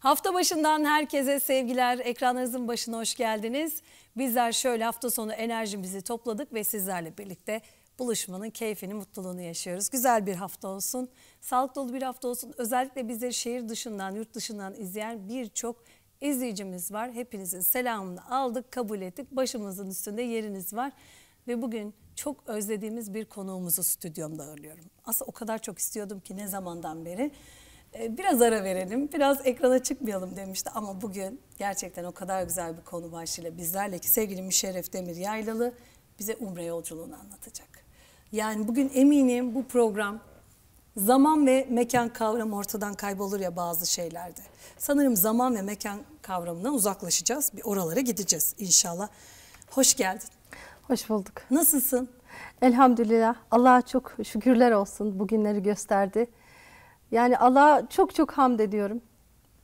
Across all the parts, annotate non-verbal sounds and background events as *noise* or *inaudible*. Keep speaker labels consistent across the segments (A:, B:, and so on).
A: Hafta başından herkese sevgiler. Ekranlarınızın başına hoş geldiniz. Bizler şöyle hafta sonu enerjimizi topladık ve sizlerle birlikte buluşmanın keyfini, mutluluğunu yaşıyoruz. Güzel bir hafta olsun. Sağlık dolu bir hafta olsun. Özellikle bize şehir dışından, yurt dışından izleyen birçok izleyicimiz var. Hepinizin selamını aldık, kabul ettik. Başımızın üstünde yeriniz var. Ve bugün çok özlediğimiz bir konuğumuzu stüdyomda ağırlıyorum. Aslında o kadar çok istiyordum ki ne zamandan beri. E, biraz ara verelim, biraz ekrana çıkmayalım demişti. Ama bugün gerçekten o kadar güzel bir konu başlığıyla bizlerle ki sevgili Müşerref Demir Yaylalı bize Umre yolculuğunu anlatacak. Yani bugün eminim bu program zaman ve mekan kavramı ortadan kaybolur ya bazı şeylerde. Sanırım zaman ve mekan kavramından uzaklaşacağız. Bir oralara gideceğiz inşallah. Hoş
B: geldin. Hoş bulduk. Nasılsın? Elhamdülillah. Allah'a çok şükürler olsun. Bugünleri gösterdi yani Allah'a çok çok hamd ediyorum.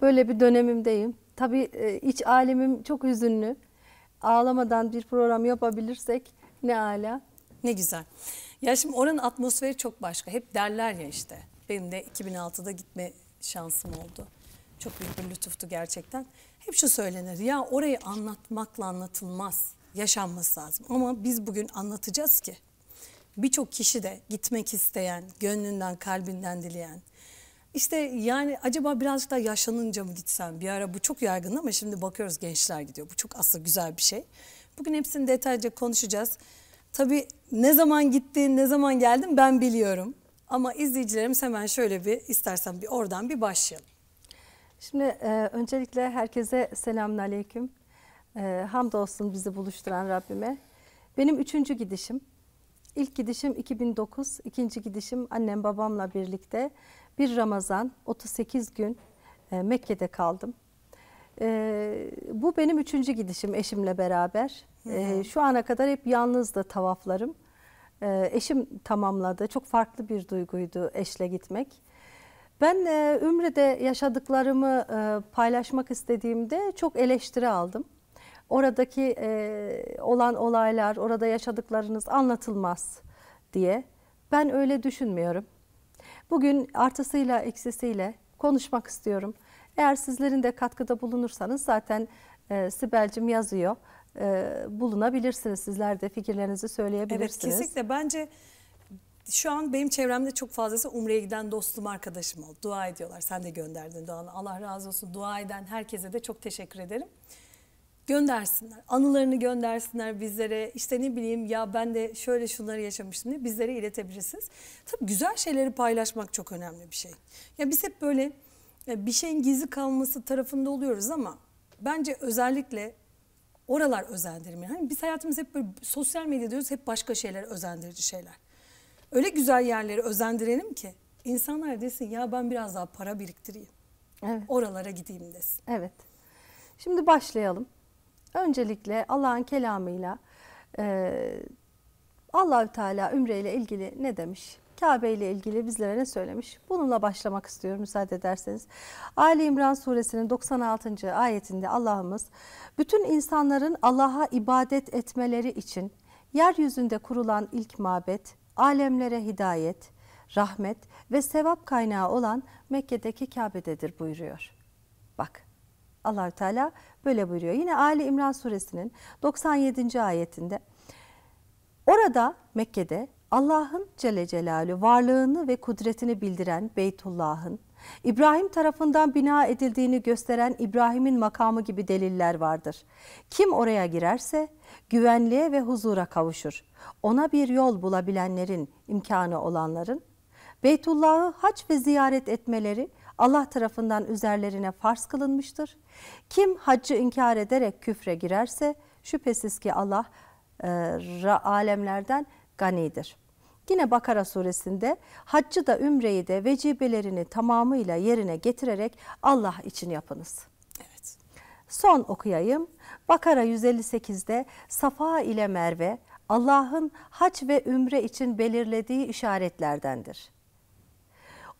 B: Böyle bir dönemimdeyim. Tabii e, iç alemim çok hüzünlü. Ağlamadan bir program yapabilirsek ne ala.
A: Ne güzel. Ya şimdi oranın atmosferi çok başka. Hep derler ya işte. Benim de 2006'da gitme şansım oldu. Çok büyük bir lütuftu gerçekten. Hep şu söylenir ya orayı anlatmakla anlatılmaz. Yaşanması lazım. Ama biz bugün anlatacağız ki birçok kişi de gitmek isteyen, gönlünden, kalbinden dileyen, işte yani acaba birazcık daha yaşlanınca mı gitsem? Bir ara bu çok yaygın ama şimdi bakıyoruz gençler gidiyor. Bu çok aslında güzel bir şey. Bugün hepsini detaylıca konuşacağız. Tabii ne zaman gittin, ne zaman geldin ben biliyorum. Ama izleyicilerimiz hemen şöyle bir istersen bir oradan bir başlayalım.
B: Şimdi e, öncelikle herkese selamun aleyküm. E, hamdolsun bizi buluşturan Rabbime. Benim üçüncü gidişim. İlk gidişim 2009, ikinci gidişim annem babamla birlikte bir Ramazan 38 gün e, Mekke'de kaldım. E, bu benim üçüncü gidişim eşimle beraber. E, şu ana kadar hep yalnız da tavaflarım. E, eşim tamamladı. Çok farklı bir duyguydu eşle gitmek. Ben e, Ümre'de yaşadıklarımı e, paylaşmak istediğimde çok eleştiri aldım. Oradaki e, olan olaylar, orada yaşadıklarınız anlatılmaz diye. Ben öyle düşünmüyorum. Bugün artısıyla eksisiyle konuşmak istiyorum. Eğer sizlerin de katkıda bulunursanız zaten e, Sibel'cim yazıyor. E, bulunabilirsiniz. Sizler de fikirlerinizi söyleyebilirsiniz. Evet kesinlikle.
A: Bence şu an benim çevremde çok fazlası Umre'ye giden dostum arkadaşım oldu. Dua ediyorlar. Sen de gönderdin Doğan'ı. Allah razı olsun. Dua eden herkese de çok teşekkür ederim göndersinler. Anılarını göndersinler bizlere. İşte ne bileyim ya ben de şöyle şunları yaşamıştım diye bizlere iletebilirsiniz. Tabii güzel şeyleri paylaşmak çok önemli bir şey. Ya biz hep böyle e, bir şeyin gizli kalması tarafında oluyoruz ama bence özellikle oralar özendirmiyor. Hani biz hayatımız hep böyle sosyal medya diyoruz hep başka şeyler özendirici şeyler. Öyle güzel yerleri özendirelim ki insanlar desin ya ben biraz daha para biriktireyim. Evet. Oralara gideyim
B: desin. Evet. Şimdi başlayalım. Öncelikle Allah'ın kelamıyla e, Allahü Teala Ümre ile ilgili ne demiş? Kabe ile ilgili bizlere ne söylemiş? Bununla başlamak istiyorum müsaade ederseniz. Ali İmran suresinin 96. ayetinde Allah'ımız bütün insanların Allah'a ibadet etmeleri için yeryüzünde kurulan ilk mabet, alemlere hidayet, rahmet ve sevap kaynağı olan Mekke'deki Kabe'dedir buyuruyor. Bak allah Teala böyle buyuruyor. Yine Ali İmran suresinin 97. ayetinde orada Mekke'de Allah'ın Celle Celalü varlığını ve kudretini bildiren Beytullah'ın İbrahim tarafından bina edildiğini gösteren İbrahim'in makamı gibi deliller vardır. Kim oraya girerse güvenliğe ve huzura kavuşur. Ona bir yol bulabilenlerin, imkanı olanların Beytullah'ı haç ve ziyaret etmeleri Allah tarafından üzerlerine farz kılınmıştır. Kim haccı inkar ederek küfre girerse şüphesiz ki Allah e, alemlerden ganidir. Yine Bakara suresinde haccı da ümreyi de vecibelerini tamamıyla yerine getirerek Allah için yapınız. Evet. Son okuyayım. Bakara 158'de Safa ile Merve Allah'ın hac ve ümre için belirlediği işaretlerdendir.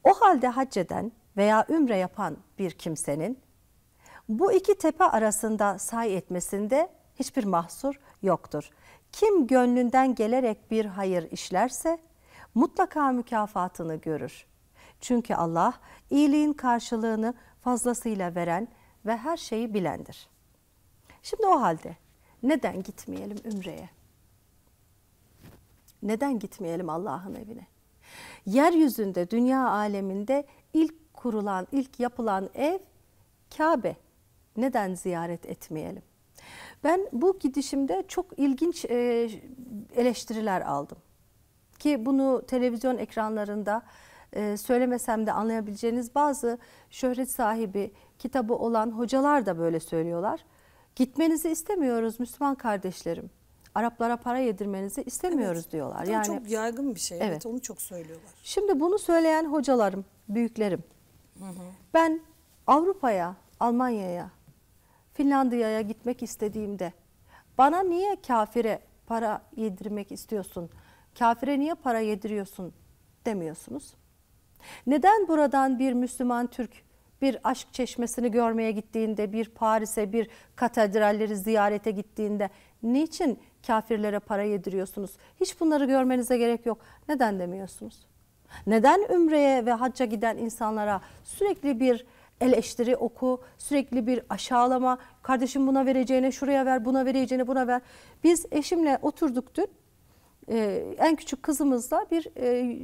B: O halde hac eden veya ümre yapan bir kimsenin bu iki tepe arasında say etmesinde hiçbir mahsur yoktur. Kim gönlünden gelerek bir hayır işlerse mutlaka mükafatını görür. Çünkü Allah iyiliğin karşılığını fazlasıyla veren ve her şeyi bilendir. Şimdi o halde neden gitmeyelim Ümre'ye? Neden gitmeyelim Allah'ın evine? Yeryüzünde, dünya aleminde ilk kurulan, ilk yapılan ev Kabe. Neden ziyaret etmeyelim? Ben bu gidişimde çok ilginç e, eleştiriler aldım. Ki bunu televizyon ekranlarında e, söylemesem de anlayabileceğiniz bazı şöhret sahibi kitabı olan hocalar da böyle söylüyorlar. Gitmenizi istemiyoruz Müslüman kardeşlerim. Araplara para yedirmenizi istemiyoruz evet. diyorlar. Yani çok
A: yaygın bir şey. Evet. evet, onu çok söylüyorlar.
B: Şimdi bunu söyleyen hocalarım, büyüklerim Hı hı. Ben Avrupa'ya, Almanya'ya, Finlandiya'ya gitmek istediğimde bana niye kafire para yedirmek istiyorsun? Kafire niye para yediriyorsun demiyorsunuz? Neden buradan bir Müslüman Türk bir aşk çeşmesini görmeye gittiğinde, bir Paris'e, bir katedralleri ziyarete gittiğinde niçin kafirlere para yediriyorsunuz? Hiç bunları görmenize gerek yok. Neden demiyorsunuz? Neden Ümre'ye ve hacca giden insanlara sürekli bir eleştiri oku, sürekli bir aşağılama, kardeşim buna vereceğine şuraya ver, buna vereceğine buna ver. Biz eşimle oturduk dün, e, en küçük kızımızla bir e,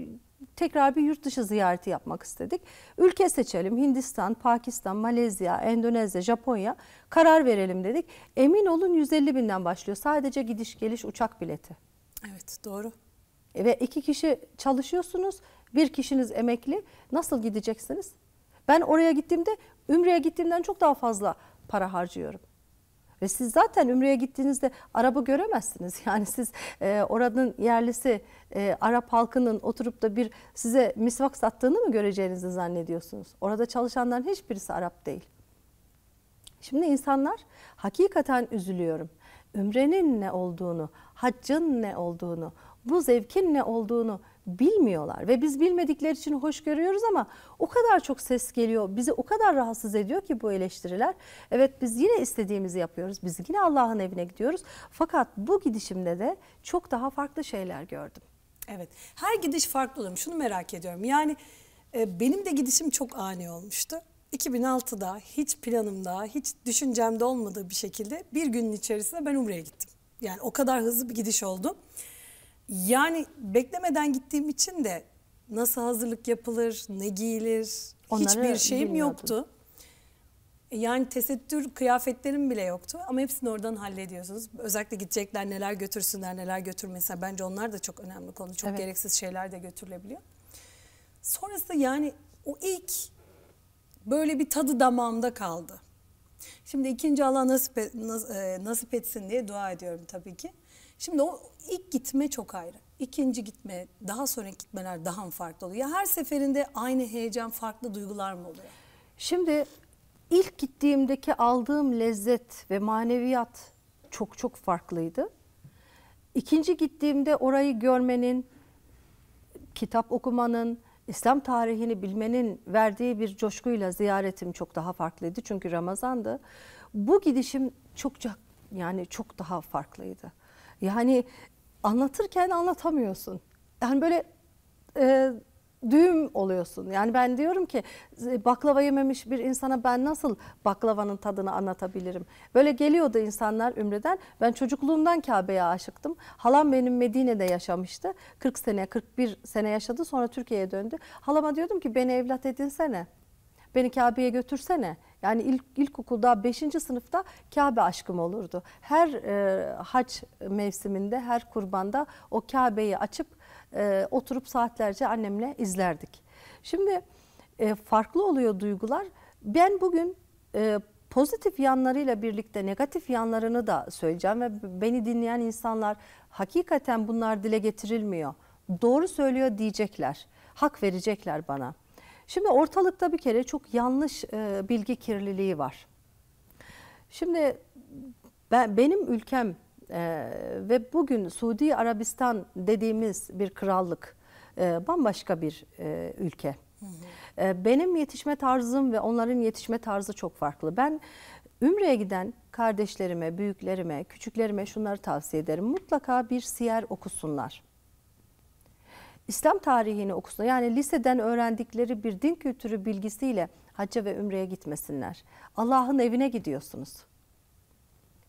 B: tekrar bir yurt dışı ziyareti yapmak istedik. Ülke seçelim Hindistan, Pakistan, Malezya, Endonezya, Japonya karar verelim dedik. Emin olun 150 binden başlıyor sadece gidiş geliş uçak bileti. Evet doğru. E, ve iki kişi çalışıyorsunuz. Bir kişiniz emekli. Nasıl gideceksiniz? Ben oraya gittiğimde Ümre'ye gittiğimden çok daha fazla para harcıyorum. Ve siz zaten Ümre'ye gittiğinizde araba göremezsiniz. *laughs* Yani siz e, oranın yerlisi e, Arap halkının oturup da bir size misvak sattığını mı göreceğinizi zannediyorsunuz? Orada çalışanların hiçbirisi Arap değil. Şimdi insanlar hakikaten üzülüyorum. Ümrenin ne olduğunu, haccın ne olduğunu, bu zevkin ne olduğunu bilmiyorlar ve biz bilmedikleri için hoş görüyoruz ama o kadar çok ses geliyor bizi o kadar rahatsız ediyor ki bu eleştiriler. Evet biz yine istediğimizi yapıyoruz biz yine Allah'ın evine gidiyoruz fakat bu gidişimde de çok daha farklı şeyler gördüm.
A: Evet her gidiş farklı oluyor şunu merak ediyorum yani e, benim de gidişim çok ani olmuştu. 2006'da hiç planımda, hiç düşüncemde olmadığı bir şekilde bir günün içerisinde ben Umre'ye gittim. Yani o kadar hızlı bir gidiş oldu. Yani beklemeden gittiğim için de nasıl hazırlık yapılır, ne giyilir Onları hiçbir şeyim yoktu. E, yani tesettür kıyafetlerim bile yoktu ama hepsini oradan hallediyorsunuz. Özellikle gidecekler neler götürsünler neler götürmesinler bence onlar da çok önemli konu. Çok evet. gereksiz şeyler de götürülebiliyor. Sonrası yani o ilk böyle bir tadı damağımda kaldı. Şimdi ikinci Allah nasip, e, e, nasip etsin diye dua ediyorum tabii ki. Şimdi o ilk gitme çok ayrı. İkinci gitme, daha sonraki gitmeler daha mı farklı oluyor? Her seferinde aynı heyecan, farklı duygular mı oluyor?
B: Şimdi ilk gittiğimdeki aldığım lezzet ve maneviyat çok çok farklıydı. İkinci gittiğimde orayı görmenin, kitap okumanın, İslam tarihini bilmenin verdiği bir coşkuyla ziyaretim çok daha farklıydı. Çünkü Ramazan'dı. Bu gidişim çok yani çok daha farklıydı. Yani anlatırken anlatamıyorsun. Yani böyle e, düğüm oluyorsun. Yani ben diyorum ki baklava yememiş bir insana ben nasıl baklavanın tadını anlatabilirim? Böyle geliyordu insanlar Ümre'den. Ben çocukluğumdan Kabe'ye aşıktım. Halam benim Medine'de yaşamıştı. 40 sene, 41 sene yaşadı sonra Türkiye'ye döndü. Halama diyordum ki beni evlat edinsene. Beni Kabe'ye götürsene. Yani ilk ilkokulda 5. sınıfta Kabe aşkım olurdu. Her e, haç mevsiminde, her kurbanda o Kabe'yi açıp e, oturup saatlerce annemle izlerdik. Şimdi e, farklı oluyor duygular. Ben bugün e, pozitif yanlarıyla birlikte negatif yanlarını da söyleyeceğim ve beni dinleyen insanlar hakikaten bunlar dile getirilmiyor. Doğru söylüyor diyecekler. Hak verecekler bana. Şimdi ortalıkta bir kere çok yanlış e, bilgi kirliliği var. Şimdi ben benim ülkem e, ve bugün Suudi Arabistan dediğimiz bir krallık e, bambaşka bir e, ülke. E, benim yetişme tarzım ve onların yetişme tarzı çok farklı. Ben Ümre'ye giden kardeşlerime, büyüklerime, küçüklerime şunları tavsiye ederim. Mutlaka bir siyer okusunlar. İslam tarihini okusunlar. Yani liseden öğrendikleri bir din kültürü bilgisiyle hacca ve ümreye gitmesinler. Allah'ın evine gidiyorsunuz.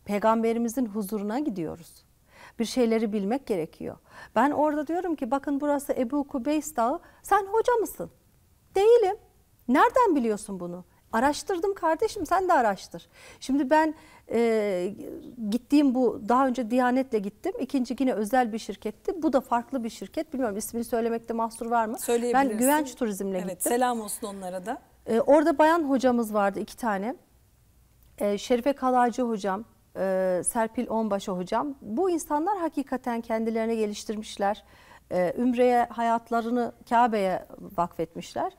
B: Peygamberimizin huzuruna gidiyoruz. Bir şeyleri bilmek gerekiyor. Ben orada diyorum ki bakın burası Ebu Kubeys Dağı. Sen hoca mısın? Değilim. Nereden biliyorsun bunu? Araştırdım kardeşim sen de araştır. Şimdi ben e, gittiğim bu daha önce Diyanet'le gittim. İkinci yine özel bir şirketti. Bu da farklı bir şirket. Bilmiyorum ismini söylemekte mahsur var mı? Ben Güvenç Turizm'le evet, gittim. Selam
A: olsun onlara da.
B: E, orada bayan hocamız vardı iki tane. E, Şerife Kalacı hocam, e, Serpil Onbaşı hocam. Bu insanlar hakikaten kendilerini geliştirmişler. E, Ümre'ye hayatlarını Kabe'ye vakfetmişler.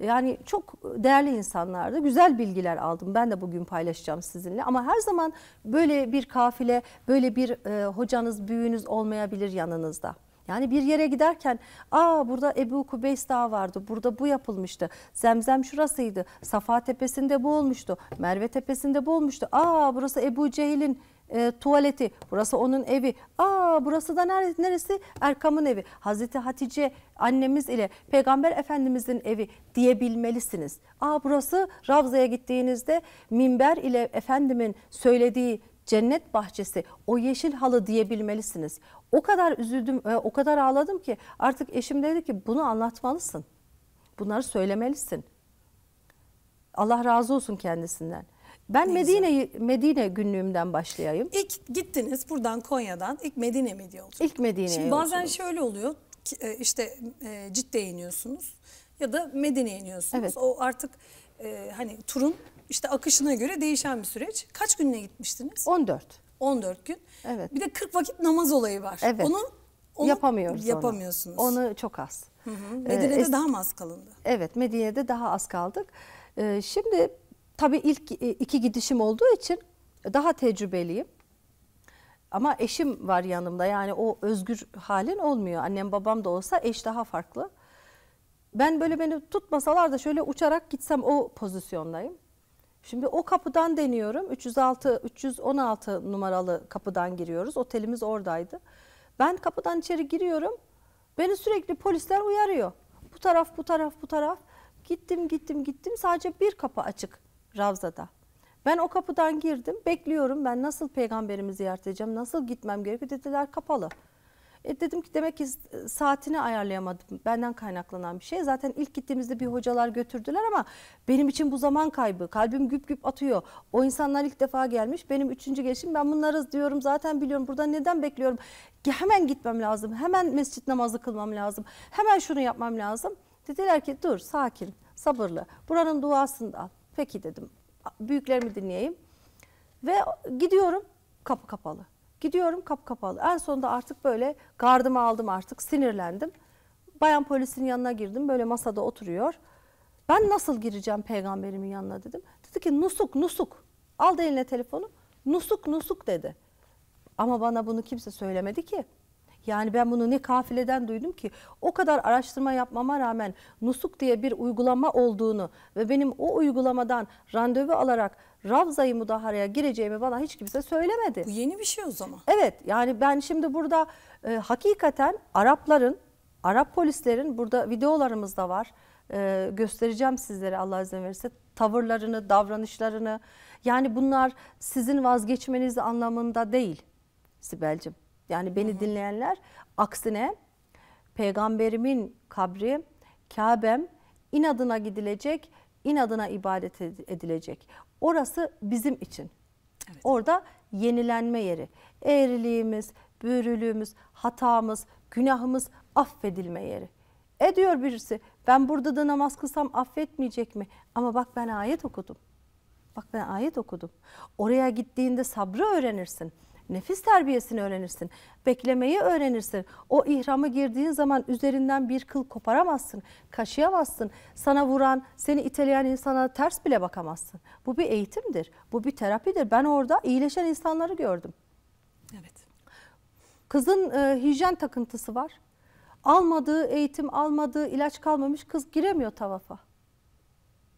B: Yani çok değerli insanlardı. Güzel bilgiler aldım. Ben de bugün paylaşacağım sizinle. Ama her zaman böyle bir kafile, böyle bir e, hocanız, büyüğünüz olmayabilir yanınızda. Yani bir yere giderken aa burada Ebu Kubeys Dağı vardı, burada bu yapılmıştı, Zemzem şurasıydı, Safa Tepesi'nde bu olmuştu, Merve Tepesi'nde bu olmuştu, aa burası Ebu Cehil'in e, tuvaleti, burası onun evi. Aa burası da neresi? neresi? Erkam'ın evi. Hazreti Hatice annemiz ile Peygamber Efendimizin evi diyebilmelisiniz. Aa burası Ravza'ya gittiğinizde minber ile Efendimin söylediği cennet bahçesi, o yeşil halı diyebilmelisiniz. O kadar üzüldüm, e, o kadar ağladım ki artık eşim dedi ki bunu anlatmalısın. Bunları söylemelisin. Allah razı olsun kendisinden. Ben ne Medine güzel. Medine günlüğümden başlayayım. İlk gittiniz buradan Konya'dan ilk Medine mi diye İlk Medine'ye Şimdi bazen
A: yolculuk. şöyle oluyor e, işte e, Cidde'ye iniyorsunuz ya da Medine'ye iniyorsunuz. Evet. O artık e, hani turun işte akışına göre değişen bir süreç. Kaç günle gitmiştiniz? 14. 14 gün. Evet. Bir de 40 vakit namaz olayı var. Evet. Onu,
B: onu yapamıyoruz. Yapamıyorsunuz. Onu, onu çok az. Hı
A: hı. Medine'de ee, daha mı az kalındı?
B: Evet, Medine'de daha az kaldık. Ee, şimdi Tabii ilk e, iki gidişim olduğu için daha tecrübeliyim. Ama eşim var yanımda yani o özgür halin olmuyor. Annem babam da olsa eş daha farklı. Ben böyle beni tutmasalar da şöyle uçarak gitsem o pozisyondayım. Şimdi o kapıdan deniyorum. 306 316 numaralı kapıdan giriyoruz. Otelimiz oradaydı. Ben kapıdan içeri giriyorum. Beni sürekli polisler uyarıyor. Bu taraf, bu taraf, bu taraf. Gittim, gittim, gittim. Sadece bir kapı açık. Ravza'da. Ben o kapıdan girdim. Bekliyorum ben nasıl peygamberimi ziyaret edeceğim, nasıl gitmem gerekiyor dediler kapalı. E dedim ki demek ki saatini ayarlayamadım. Benden kaynaklanan bir şey. Zaten ilk gittiğimizde bir hocalar götürdüler ama benim için bu zaman kaybı. Kalbim güp güp atıyor. O insanlar ilk defa gelmiş. Benim üçüncü gelişim. Ben bunları diyorum zaten biliyorum. Burada neden bekliyorum? Hemen gitmem lazım. Hemen mescit namazı kılmam lazım. Hemen şunu yapmam lazım. Dediler ki dur sakin, sabırlı. Buranın duasını da al. Peki dedim. Büyüklerimi dinleyeyim. Ve gidiyorum kapı kapalı. Gidiyorum kapı kapalı. En sonunda artık böyle gardımı aldım artık sinirlendim. Bayan polisin yanına girdim. Böyle masada oturuyor. Ben nasıl gireceğim peygamberimin yanına dedim. Dedi ki nusuk nusuk. Aldı eline telefonu. Nusuk nusuk dedi. Ama bana bunu kimse söylemedi ki. Yani ben bunu ne kafileden duydum ki o kadar araştırma yapmama rağmen Nusuk diye bir uygulama olduğunu ve benim o uygulamadan randevu alarak Ravza-i Mudahara'ya gireceğimi bana hiç kimse söylemedi. Bu yeni bir şey o zaman. Evet yani ben şimdi burada e, hakikaten Arapların, Arap polislerin burada videolarımız da var. E, göstereceğim sizlere Allah izin verirse tavırlarını, davranışlarını. Yani bunlar sizin vazgeçmeniz anlamında değil Sibel'cim. Yani beni Hı -hı. dinleyenler aksine peygamberimin kabri, Kabe'm inadına gidilecek, inadına ibadet edilecek. Orası bizim için. Evet. Orada yenilenme yeri. Eğriliğimiz, büyürülüğümüz, hatamız, günahımız affedilme yeri. E diyor birisi ben burada da namaz kılsam affetmeyecek mi? Ama bak ben ayet okudum. Bak ben ayet okudum. Oraya gittiğinde sabrı öğrenirsin nefis terbiyesini öğrenirsin. Beklemeyi öğrenirsin. O ihramı girdiğin zaman üzerinden bir kıl koparamazsın, kaşıyamazsın. Sana vuran, seni iteleyen insana ters bile bakamazsın. Bu bir eğitimdir, bu bir terapidir. Ben orada iyileşen insanları gördüm. Evet. Kızın e, hijyen takıntısı var. Almadığı eğitim, almadığı ilaç kalmamış kız giremiyor tavafa.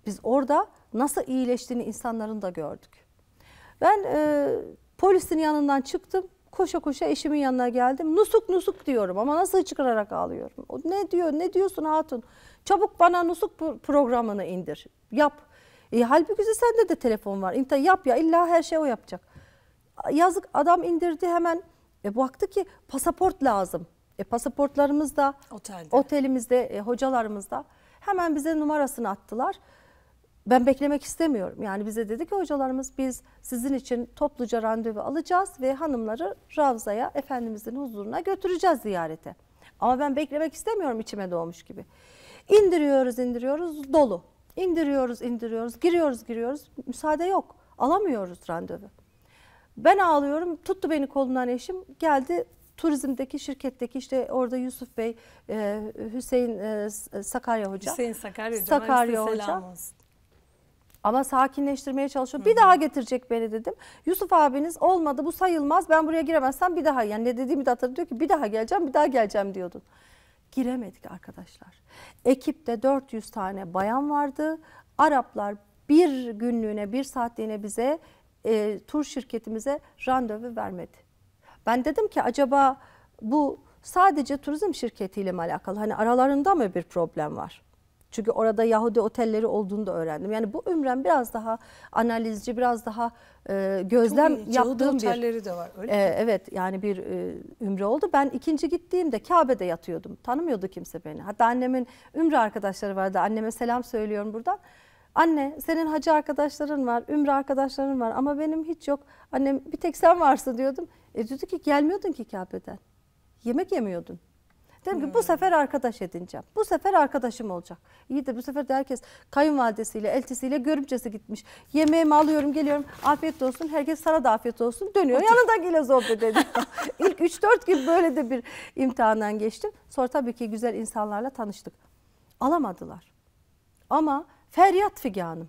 B: Biz orada nasıl iyileştiğini insanların da gördük. Ben e, Polisin yanından çıktım. Koşa koşa eşimin yanına geldim. Nusuk nusuk diyorum ama nasıl çıkararak ağlıyorum. O ne diyor ne diyorsun hatun? Çabuk bana nusuk programını indir. Yap. E, halbuki sende de telefon var. İnta yap ya illa her şey o yapacak. Yazık adam indirdi hemen. E, baktı ki pasaport lazım. E, pasaportlarımız da Otelde. otelimizde, e, hocalarımız da hemen bize numarasını attılar ben beklemek istemiyorum. Yani bize dedi ki hocalarımız biz sizin için topluca randevu alacağız ve hanımları Ravza'ya Efendimizin huzuruna götüreceğiz ziyarete. Ama ben beklemek istemiyorum içime doğmuş gibi. İndiriyoruz indiriyoruz dolu. İndiriyoruz indiriyoruz giriyoruz giriyoruz müsaade yok. Alamıyoruz randevu. Ben ağlıyorum tuttu beni kolundan eşim geldi turizmdeki şirketteki işte orada Yusuf Bey, e, Hüseyin e, Sakarya Hoca. Hüseyin Sakarya Sakarya Hoca. Selam olsun. Ama sakinleştirmeye çalışıyor. Bir daha getirecek beni dedim. Yusuf abiniz olmadı bu sayılmaz. Ben buraya giremezsem bir daha yani ne dediğimi de hatırlıyor diyor ki bir daha geleceğim bir daha geleceğim diyordun. Giremedik arkadaşlar. Ekipte 400 tane bayan vardı. Araplar bir günlüğüne bir saatliğine bize e, tur şirketimize randevu vermedi. Ben dedim ki acaba bu sadece turizm şirketiyle mi alakalı? Hani aralarında mı bir problem var? Çünkü orada Yahudi otelleri olduğunu da öğrendim. Yani bu ümrem biraz daha analizci, biraz daha e, gözlem Çok iyi. yaptığım Yahudi bir... otelleri de var öyle e, Evet yani bir e, ümre oldu. Ben ikinci gittiğimde Kabe'de yatıyordum. Tanımıyordu kimse beni. Hatta annemin ümre arkadaşları vardı. Anneme selam söylüyorum buradan. Anne senin hacı arkadaşların var, ümre arkadaşların var ama benim hiç yok. Annem bir tek sen varsın diyordum. E dedi ki gelmiyordun ki Kabe'den. Yemek yemiyordun. Dedim ki bu hmm. sefer arkadaş edineceğim. Bu sefer arkadaşım olacak. İyi de bu sefer de herkes kayınvalidesiyle, eltisiyle, görümcesi gitmiş. Yemeğimi alıyorum, geliyorum. Afiyet olsun. Herkes sana da afiyet olsun. Dönüyor. Yanındakiyle sohbet ediyor. İlk 3-4 gün böyle de bir imtihandan geçtim. Sonra tabii ki güzel insanlarla tanıştık. Alamadılar. Ama feryat figanım.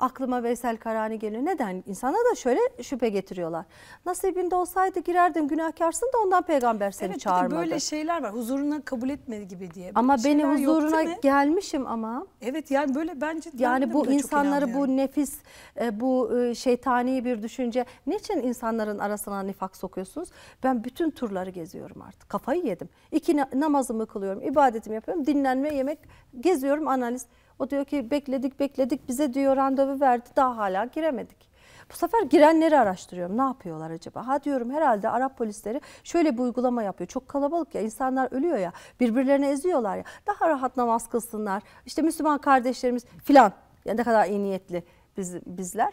B: Aklıma Veysel Karani geliyor. Neden? İnsana da şöyle şüphe getiriyorlar. Nasibinde olsaydı girerdin günahkarsın da ondan peygamber seni evet, çağırmadı. Evet böyle
A: şeyler var. Huzuruna kabul etmedi gibi diye. Ama beni huzuruna
B: gelmişim ama. Evet yani böyle bence. Yani bu insanları bu nefis, e, bu e, şeytani bir düşünce. Niçin insanların arasına nifak sokuyorsunuz? Ben bütün turları geziyorum artık. Kafayı yedim. İki namazımı kılıyorum, ibadetimi yapıyorum. Dinlenme, yemek, geziyorum, analiz. O diyor ki bekledik bekledik bize diyor randevu verdi daha hala giremedik. Bu sefer girenleri araştırıyorum. Ne yapıyorlar acaba? Ha diyorum herhalde Arap polisleri şöyle bir uygulama yapıyor. Çok kalabalık ya insanlar ölüyor ya birbirlerini eziyorlar ya. Daha rahat namaz kılsınlar. İşte Müslüman kardeşlerimiz filan. Yani ne kadar iyi niyetli biz, bizler.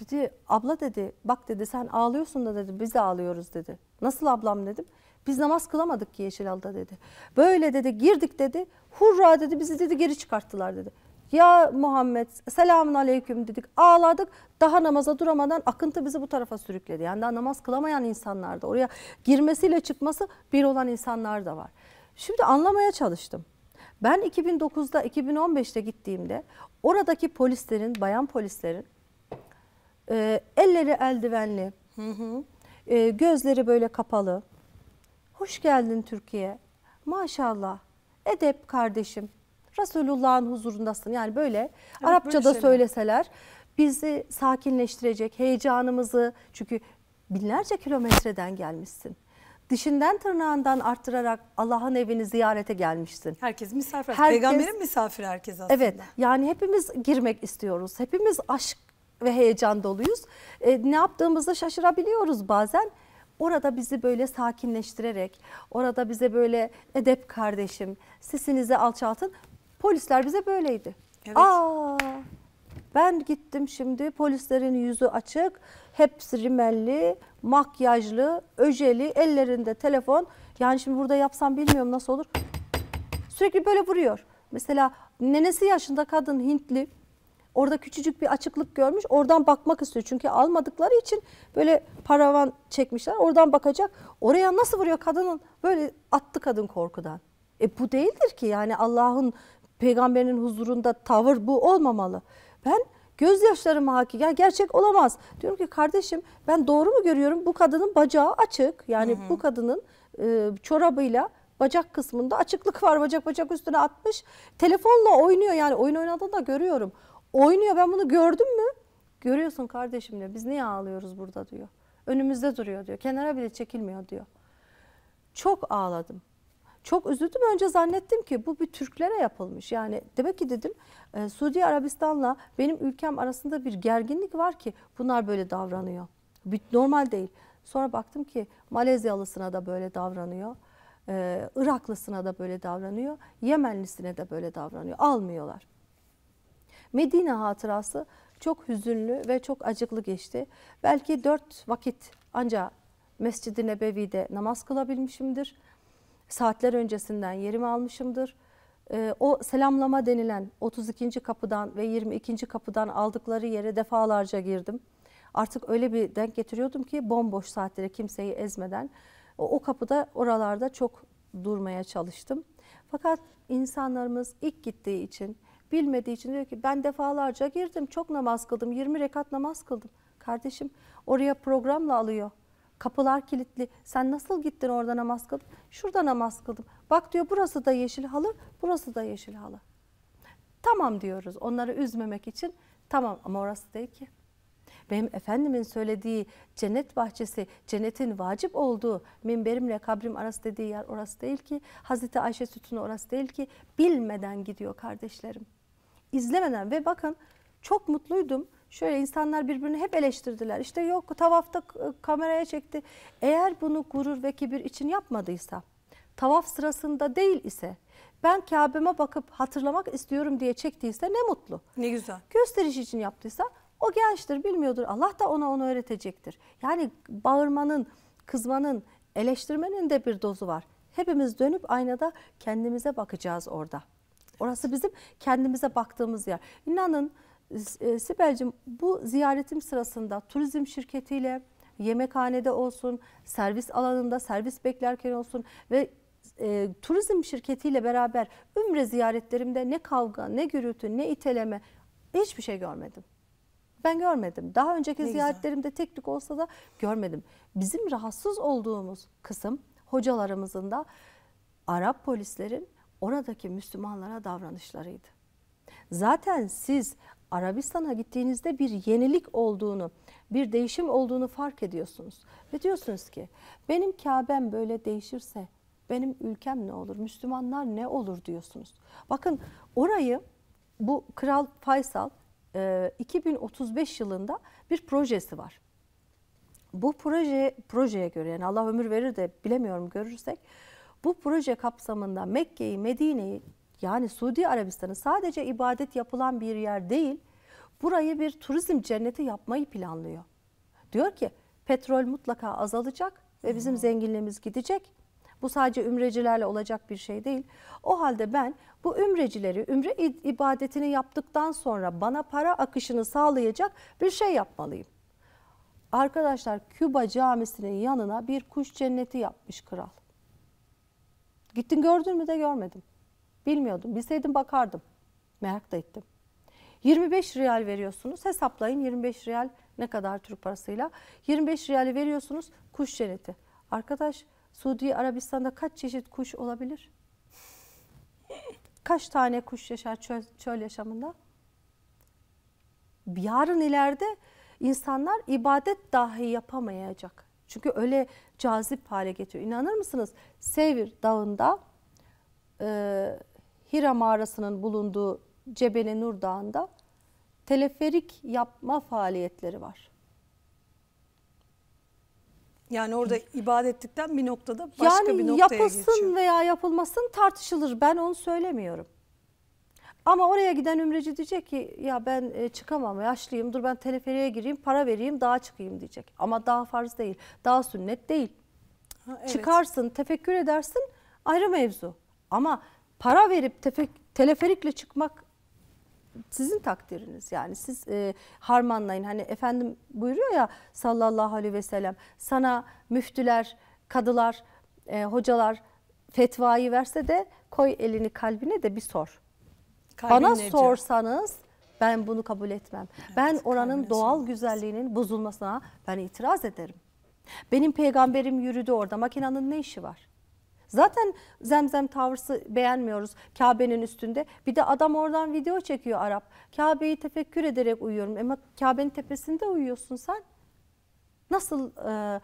B: Dedi abla dedi bak dedi sen ağlıyorsun da dedi biz de ağlıyoruz dedi. Nasıl ablam dedim. Biz namaz kılamadık ki Yeşilal'da dedi. Böyle dedi girdik dedi. Hurra dedi bizi dedi geri çıkarttılar dedi. Ya Muhammed selamun aleyküm dedik ağladık daha namaza duramadan akıntı bizi bu tarafa sürükledi. Yani daha namaz kılamayan insanlar da oraya girmesiyle çıkması bir olan insanlar da var. Şimdi anlamaya çalıştım. Ben 2009'da 2015'te gittiğimde oradaki polislerin bayan polislerin e, elleri eldivenli hı hı, e, gözleri böyle kapalı Hoş geldin Türkiye. Maşallah. Edep kardeşim. Resulullah'ın huzurundasın. Yani böyle evet, Arapça'da böyle söyleseler bizi sakinleştirecek, heyecanımızı çünkü binlerce kilometreden gelmişsin. Dişinden tırnağından arttırarak Allah'ın evini ziyarete gelmişsin. Herkes misafir. Herkes, Peygamberin
A: misafiri herkes aslında. Evet
B: yani hepimiz girmek istiyoruz. Hepimiz aşk ve heyecan doluyuz. E, ne yaptığımızı şaşırabiliyoruz bazen orada bizi böyle sakinleştirerek, orada bize böyle edep kardeşim, sesinizi alçaltın. Polisler bize böyleydi. Evet. Aa, ben gittim şimdi polislerin yüzü açık, hepsi rimelli, makyajlı, öjeli, ellerinde telefon. Yani şimdi burada yapsam bilmiyorum nasıl olur. Sürekli böyle vuruyor. Mesela nenesi yaşında kadın Hintli Orada küçücük bir açıklık görmüş. Oradan bakmak istiyor. Çünkü almadıkları için böyle paravan çekmişler. Oradan bakacak. Oraya nasıl vuruyor kadının? Böyle attı kadın korkudan. E bu değildir ki yani Allah'ın peygamberinin huzurunda tavır bu olmamalı. Ben gözyaşlarım haki ya gerçek olamaz. Diyorum ki kardeşim ben doğru mu görüyorum? Bu kadının bacağı açık. Yani hı hı. bu kadının e, çorabıyla bacak kısmında açıklık var. Bacak bacak üstüne atmış. Telefonla oynuyor yani oyun oynadığını da görüyorum. Oynuyor ben bunu gördüm mü? Görüyorsun kardeşim diyor. Biz niye ağlıyoruz burada diyor. Önümüzde duruyor diyor. Kenara bile çekilmiyor diyor. Çok ağladım. Çok üzüldüm. Önce zannettim ki bu bir Türklere yapılmış. Yani demek ki dedim e, Suudi Arabistan'la benim ülkem arasında bir gerginlik var ki bunlar böyle davranıyor. Bir, normal değil. Sonra baktım ki Malezyalısına da böyle davranıyor. Ee, Iraklısına da böyle davranıyor. Yemenlisine de böyle davranıyor. Almıyorlar. Medine hatırası çok hüzünlü ve çok acıklı geçti. Belki dört vakit ancak Mescid-i Nebevi'de namaz kılabilmişimdir. Saatler öncesinden yerimi almışımdır. Ee, o selamlama denilen 32. kapıdan ve 22. kapıdan aldıkları yere defalarca girdim. Artık öyle bir denk getiriyordum ki bomboş saatlere kimseyi ezmeden o kapıda oralarda çok durmaya çalıştım. Fakat insanlarımız ilk gittiği için Bilmediği için diyor ki ben defalarca girdim çok namaz kıldım 20 rekat namaz kıldım. Kardeşim oraya programla alıyor. Kapılar kilitli. Sen nasıl gittin orada namaz kıldın? Şurada namaz kıldım. Bak diyor burası da yeşil halı, burası da yeşil halı. Tamam diyoruz onları üzmemek için. Tamam ama orası değil ki. Benim Efendimin söylediği cennet bahçesi, cennetin vacip olduğu minberimle kabrim arası dediği yer orası değil ki. Hazreti Ayşe sütunu orası değil ki. Bilmeden gidiyor kardeşlerim izlemeden ve bakın çok mutluydum. Şöyle insanlar birbirini hep eleştirdiler. İşte yok tavafta kameraya çekti. Eğer bunu gurur ve kibir için yapmadıysa, tavaf sırasında değil ise ben Kabe'me bakıp hatırlamak istiyorum diye çektiyse ne mutlu. Ne güzel. Gösteriş için yaptıysa o gençtir bilmiyordur. Allah da ona onu öğretecektir. Yani bağırmanın, kızmanın, eleştirmenin de bir dozu var. Hepimiz dönüp aynada kendimize bakacağız orada. Orası bizim kendimize baktığımız yer. İnanın e, Sibel'cim bu ziyaretim sırasında turizm şirketiyle yemekhanede olsun, servis alanında servis beklerken olsun ve e, turizm şirketiyle beraber Ümre ziyaretlerimde ne kavga, ne gürültü, ne iteleme hiçbir şey görmedim. Ben görmedim. Daha önceki ne ziyaretlerimde güzel. teknik olsa da görmedim. Bizim rahatsız olduğumuz kısım hocalarımızın da Arap polislerin oradaki Müslümanlara davranışlarıydı. Zaten siz Arabistan'a gittiğinizde bir yenilik olduğunu, bir değişim olduğunu fark ediyorsunuz. Ve diyorsunuz ki benim Kabe'm böyle değişirse benim ülkem ne olur, Müslümanlar ne olur diyorsunuz. Bakın orayı bu Kral Faysal 2035 e, yılında bir projesi var. Bu proje projeye göre yani Allah ömür verir de bilemiyorum görürsek bu proje kapsamında Mekke'yi, Medine'yi yani Suudi Arabistan'ı sadece ibadet yapılan bir yer değil, burayı bir turizm cenneti yapmayı planlıyor. Diyor ki petrol mutlaka azalacak ve bizim hmm. zenginliğimiz gidecek. Bu sadece ümrecilerle olacak bir şey değil. O halde ben bu ümrecileri ümre ibadetini yaptıktan sonra bana para akışını sağlayacak bir şey yapmalıyım. Arkadaşlar Küba camisinin yanına bir kuş cenneti yapmış kral. Gittin gördün mü de görmedim. Bilmiyordum. Bilseydim bakardım. Merak da ettim. 25 riyal veriyorsunuz. Hesaplayın 25 riyal ne kadar Türk parasıyla. 25 riyali veriyorsunuz kuş cenneti. Arkadaş Suudi Arabistan'da kaç çeşit kuş olabilir? Kaç tane kuş yaşar çöl, çöl yaşamında? Yarın ileride insanlar ibadet dahi yapamayacak. Çünkü öyle cazip hale getiriyor. İnanır mısınız? Sevir Dağı'nda e, Hira mağarasının bulunduğu Cebeli Nur Dağı'nda teleferik yapma faaliyetleri var. Yani orada
A: ibadettikten bir noktada
B: başka yani bir noktaya geçiyor. Yani yapılsın veya yapılmasın tartışılır. Ben onu söylemiyorum. Ama oraya giden ümreci diyecek ki ya ben e, çıkamam yaşlıyım dur ben teleferiye gireyim para vereyim daha çıkayım diyecek. Ama daha farz değil daha sünnet değil. Ha, evet. Çıkarsın tefekkür edersin ayrı mevzu. Ama para verip tefek, teleferikle çıkmak sizin takdiriniz yani siz e, harmanlayın hani efendim buyuruyor ya sallallahu aleyhi ve sellem sana müftüler kadılar e, hocalar fetvayı verse de koy elini kalbine de bir sor Kalbin Bana nece? sorsanız ben bunu kabul etmem. Evet, ben oranın doğal sormaz. güzelliğinin bozulmasına ben itiraz ederim. Benim peygamberim yürüdü orada. Makinanın ne işi var? Zaten zemzem tavrısı beğenmiyoruz Kabe'nin üstünde. Bir de adam oradan video çekiyor Arap. Kabe'yi tefekkür ederek uyuyorum. Ama Kabe'nin tepesinde uyuyorsun sen. Nasıl e,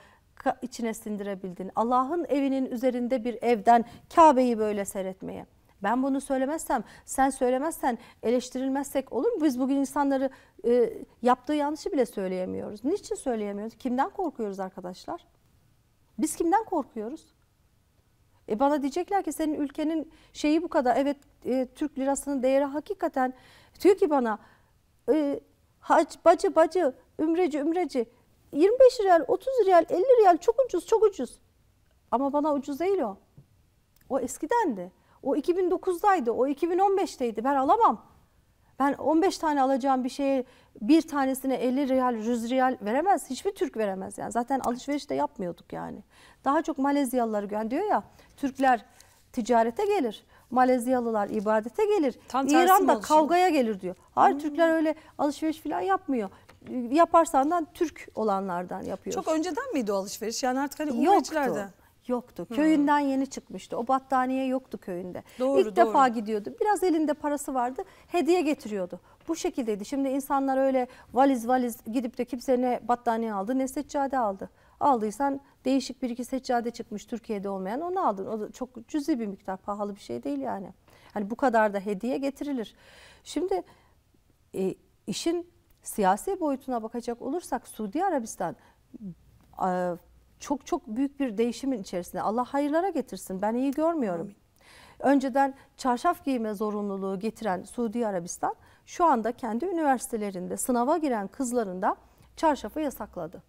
B: içine sindirebildin? Allah'ın evinin üzerinde bir evden Kabe'yi böyle seyretmeye. Ben bunu söylemezsem, sen söylemezsen, eleştirilmezsek olur mu? Biz bugün insanları e, yaptığı yanlışı bile söyleyemiyoruz. Niçin söyleyemiyoruz? Kimden korkuyoruz arkadaşlar? Biz kimden korkuyoruz? E bana diyecekler ki senin ülkenin şeyi bu kadar. Evet e, Türk lirasının değeri hakikaten diyor ki bana e, hac, bacı bacı, ümreci ümreci 25 riyal, 30 riyal, 50 riyal çok ucuz çok ucuz. Ama bana ucuz değil o. O eskidendi. O 2009'daydı, o 2015'teydi. Ben alamam. Ben 15 tane alacağım bir şeye bir tanesine 50 riyal, 100 riyal veremez. Hiçbir Türk veremez yani. Zaten alışveriş de yapmıyorduk yani. Daha çok Malezyalılar yani diyor ya Türkler ticarete gelir. Malezyalılar ibadete gelir. Tam İran'da kavgaya gelir diyor. Hayır hmm. Türkler öyle alışveriş falan yapmıyor yaparsan da Türk olanlardan yapıyor. Çok
A: önceden miydi o alışveriş? Yani artık hani Uğuracılarda. Yoktu
B: yoktu. Hmm. Köyünden yeni çıkmıştı. O battaniye yoktu köyünde. Doğru, İlk doğru. defa gidiyordu. Biraz elinde parası vardı. Hediye getiriyordu. Bu şekildeydi. Şimdi insanlar öyle valiz valiz gidip de kimse ne battaniye aldı ne seccade aldı. Aldıysan değişik bir iki seccade çıkmış Türkiye'de olmayan onu aldın. O da çok cüzi bir miktar pahalı bir şey değil yani. Hani bu kadar da hediye getirilir. Şimdi e, işin siyasi boyutuna bakacak olursak Suudi Arabistan çok çok büyük bir değişimin içerisinde. Allah hayırlara getirsin. Ben iyi görmüyorum. Amin. Önceden çarşaf giyme zorunluluğu getiren Suudi Arabistan şu anda kendi üniversitelerinde sınava giren kızlarında çarşafı yasakladı.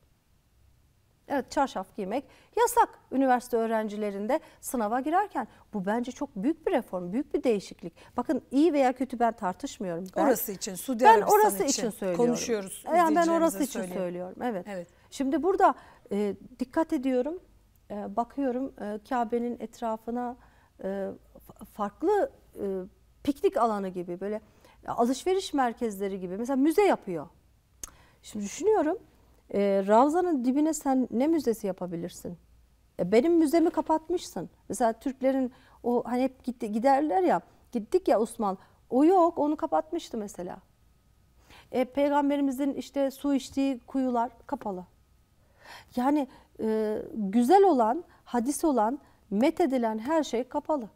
B: Evet çarşaf giymek yasak üniversite öğrencilerinde sınava girerken. Bu bence çok büyük bir reform, büyük bir değişiklik. Bakın iyi veya kötü ben tartışmıyorum. Ben, orası için, Suudi ben Arabistan orası için, için söylüyorum. Konuşuyoruz. Yani ben orası için söyleyeyim. söylüyorum. Evet. evet. Şimdi burada e, dikkat ediyorum, e, bakıyorum e, Kabe'nin etrafına e, farklı e, piknik alanı gibi böyle alışveriş merkezleri gibi mesela müze yapıyor. Şimdi düşünüyorum e, Ravza'nın dibine sen ne müzesi yapabilirsin? E, benim müzemi kapatmışsın. Mesela Türklerin o hani hep gitti, giderler ya gittik ya Osman o yok onu kapatmıştı mesela. E, Peygamberimizin işte su içtiği kuyular kapalı. Yani e, güzel olan, hadis olan, met edilen her şey kapalı.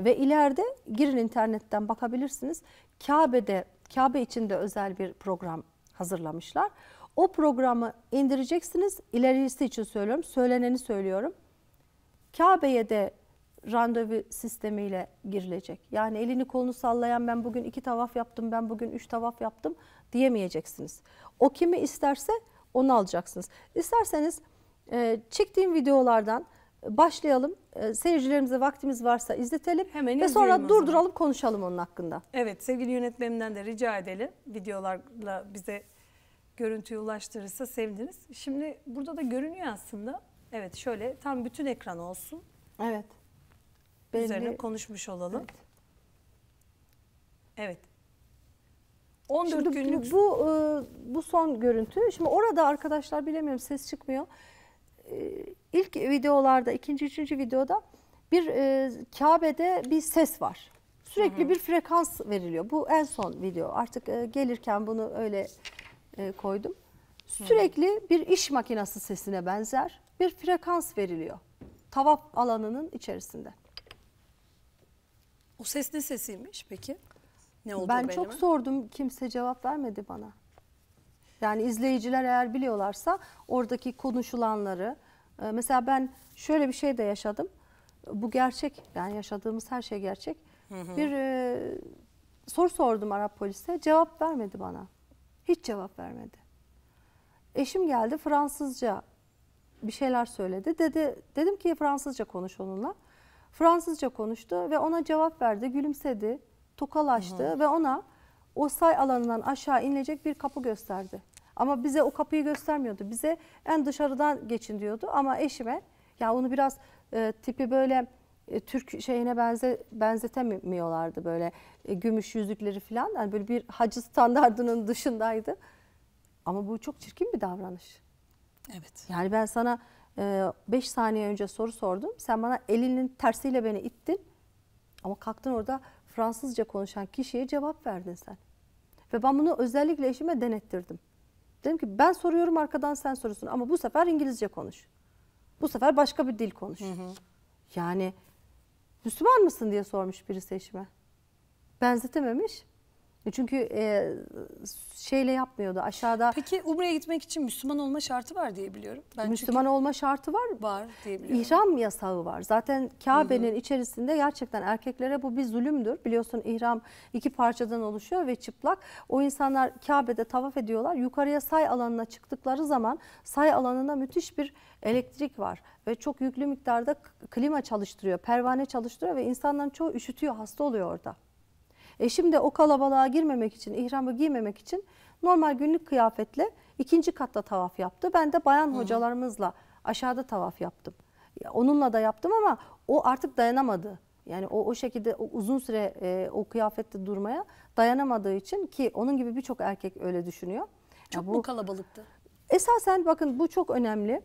B: Ve ileride girin internetten bakabilirsiniz. Kabe'de, Kabe için de özel bir program hazırlamışlar. O programı indireceksiniz. İlerisi için söylüyorum, söyleneni söylüyorum. Kabe'ye de randevu sistemiyle girilecek. Yani elini kolunu sallayan ben bugün iki tavaf yaptım, ben bugün üç tavaf yaptım diyemeyeceksiniz. O kimi isterse onu alacaksınız. İsterseniz e, çektiğim videolardan e, başlayalım. E, seyircilerimize vaktimiz varsa izletelim Hemen ve sonra durduralım konuşalım onun hakkında.
A: Evet sevgili yönetmenimden de rica edelim videolarla bize görüntüyü ulaştırırsa seviniriz. Şimdi burada da görünüyor aslında. Evet şöyle tam bütün ekran olsun. Evet. Üzerine konuşmuş olalım. Evet. evet.
B: 14 Şimdi günlük bu e, bu son görüntü. Şimdi orada arkadaşlar bilemiyorum ses çıkmıyor. E, ilk videolarda, ikinci, üçüncü videoda bir e, Kabe'de bir ses var. Sürekli hı hı. bir frekans veriliyor. Bu en son video. Artık gelirken bunu öyle koydum. Sürekli bir iş makinası sesine benzer bir frekans veriliyor. Tavap alanının içerisinde.
A: O ses ne sesiymiş peki?
B: Ne oldu ben benim? çok sordum kimse cevap vermedi bana. Yani izleyiciler eğer biliyorlarsa oradaki konuşulanları. E, mesela ben şöyle bir şey de yaşadım. Bu gerçek yani yaşadığımız her şey gerçek. Hı hı. Bir e, soru sordum Arap polise cevap vermedi bana. Hiç cevap vermedi. Eşim geldi Fransızca bir şeyler söyledi. Dedi dedim ki Fransızca konuş onunla. Fransızca konuştu ve ona cevap verdi, gülümsedi tokalaştı hı hı. ve ona o say alanından aşağı inilecek bir kapı gösterdi. Ama bize o kapıyı göstermiyordu. Bize en dışarıdan geçin diyordu ama eşime ya onu biraz e, tipi böyle e, Türk şeyine benze, benzetemiyorlardı böyle e, gümüş yüzükleri falan. Yani böyle bir hacı standardının *laughs* dışındaydı. Ama bu çok çirkin bir davranış. Evet. Yani ben sana 5 e, saniye önce soru sordum. Sen bana elinin tersiyle beni ittin. Ama kalktın orada Fransızca konuşan kişiye cevap verdin sen. Ve ben bunu özellikle eşime denettirdim. Dedim ki ben soruyorum arkadan sen soruyorsun ama bu sefer İngilizce konuş. Bu sefer başka bir dil konuş. Hı hı. Yani Müslüman mısın diye sormuş birisi eşime. Benzetememiş. E, çünkü e, şeyle yapmıyordu aşağıda. Peki
A: Umre'ye gitmek için Müslüman olma şartı var diye biliyorum.
B: Ben Müslüman olma şartı var. Var
A: diye biliyorum. İhram
B: yasağı var. Zaten Kabe'nin içerisinde gerçekten erkeklere bu bir zulümdür. Biliyorsun ihram iki parçadan oluşuyor ve çıplak. O insanlar Kabe'de tavaf ediyorlar. Yukarıya say alanına çıktıkları zaman say alanında müthiş bir elektrik var ve çok yüklü miktarda klima çalıştırıyor, pervane çalıştırıyor ve insanların çoğu üşütüyor, hasta oluyor orada. E şimdi o kalabalığa girmemek için, ihramı giymemek için normal günlük kıyafetle ikinci katta tavaf yaptı. Ben de bayan Hı. hocalarımızla aşağıda tavaf yaptım. Onunla da yaptım ama o artık dayanamadı. Yani o, o şekilde o uzun süre e, o kıyafette durmaya dayanamadığı için ki onun gibi birçok erkek öyle düşünüyor. Çok ya bu, mu kalabalıktı? Esasen bakın bu çok önemli.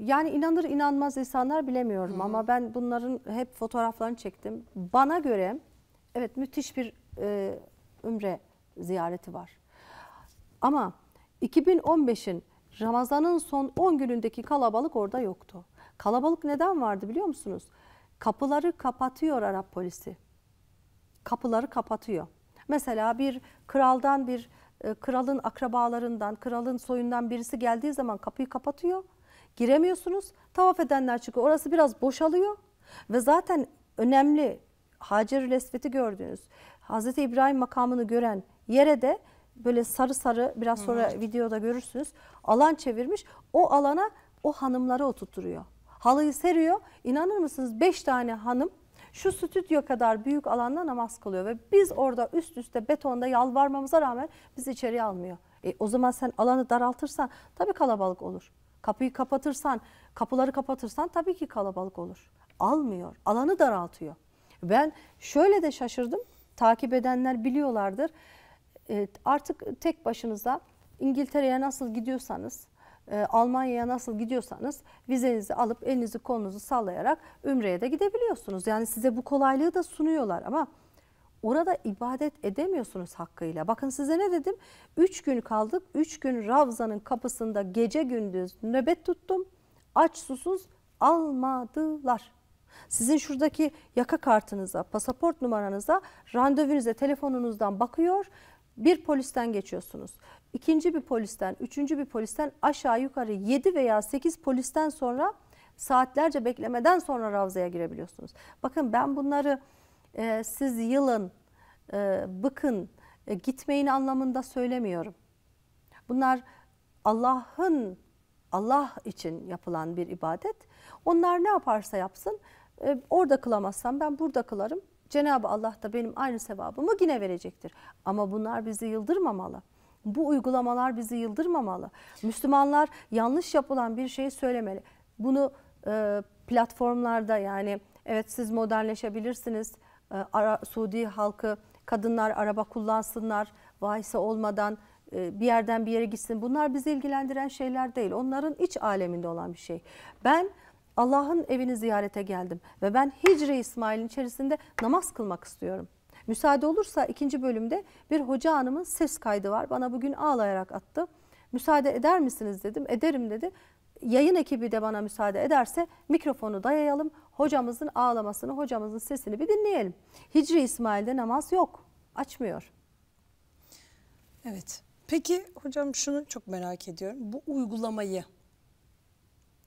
B: Yani inanır inanmaz insanlar bilemiyorum Hı ama ben bunların hep fotoğraflarını çektim. Bana göre evet müthiş bir e, ümre ziyareti var. Ama 2015'in Ramazan'ın son 10 günündeki kalabalık orada yoktu. Kalabalık neden vardı biliyor musunuz? Kapıları kapatıyor Arap polisi. Kapıları kapatıyor. Mesela bir kraldan bir e, kralın akrabalarından, kralın soyundan birisi geldiği zaman kapıyı kapatıyor giremiyorsunuz. Tavaf edenler çıkıyor. Orası biraz boşalıyor ve zaten önemli Hacer-ül Esvet'i gördüğünüz Hazreti İbrahim makamını gören yere de böyle sarı sarı biraz sonra hmm. videoda görürsünüz alan çevirmiş. O alana o hanımları oturtturuyor. Halıyı seriyor. İnanır mısınız Beş tane hanım şu stüdyo kadar büyük alanda namaz kılıyor ve biz orada üst üste betonda yalvarmamıza rağmen bizi içeri almıyor. E, o zaman sen alanı daraltırsan tabii kalabalık olur. Kapıyı kapatırsan, kapıları kapatırsan tabii ki kalabalık olur. Almıyor, alanı daraltıyor. Ben şöyle de şaşırdım, takip edenler biliyorlardır. E, artık tek başınıza İngiltere'ye nasıl gidiyorsanız, e, Almanya'ya nasıl gidiyorsanız vizenizi alıp elinizi kolunuzu sallayarak Ümre'ye de gidebiliyorsunuz. Yani size bu kolaylığı da sunuyorlar ama Orada ibadet edemiyorsunuz hakkıyla. Bakın size ne dedim? Üç gün kaldık. Üç gün Ravza'nın kapısında gece gündüz nöbet tuttum. Aç susuz almadılar. Sizin şuradaki yaka kartınıza, pasaport numaranıza, randevunuza telefonunuzdan bakıyor. Bir polisten geçiyorsunuz. İkinci bir polisten, üçüncü bir polisten aşağı yukarı yedi veya sekiz polisten sonra saatlerce beklemeden sonra Ravza'ya girebiliyorsunuz. Bakın ben bunları e, siz yılın, e, bıkın, e, gitmeyin anlamında söylemiyorum. Bunlar Allah'ın, Allah için yapılan bir ibadet. Onlar ne yaparsa yapsın, e, orada kılamazsam ben burada kılarım. Cenab-ı Allah da benim aynı sevabımı yine verecektir. Ama bunlar bizi yıldırmamalı. Bu uygulamalar bizi yıldırmamalı. Müslümanlar yanlış yapılan bir şeyi söylemeli. Bunu e, platformlarda yani evet siz modernleşebilirsiniz, ee, ara, Suudi halkı kadınlar araba kullansınlar, vahise olmadan e, bir yerden bir yere gitsin. Bunlar bizi ilgilendiren şeyler değil. Onların iç aleminde olan bir şey. Ben Allah'ın evini ziyarete geldim ve ben Hicri İsmail'in içerisinde namaz kılmak istiyorum. Müsaade olursa ikinci bölümde bir hoca hanımın ses kaydı var. Bana bugün ağlayarak attı. Müsaade eder misiniz dedim. Ederim dedi yayın ekibi de bana müsaade ederse mikrofonu dayayalım. Hocamızın ağlamasını, hocamızın sesini bir dinleyelim. Hicri İsmail'de namaz yok. Açmıyor. Evet. Peki
A: hocam şunu çok merak ediyorum. Bu uygulamayı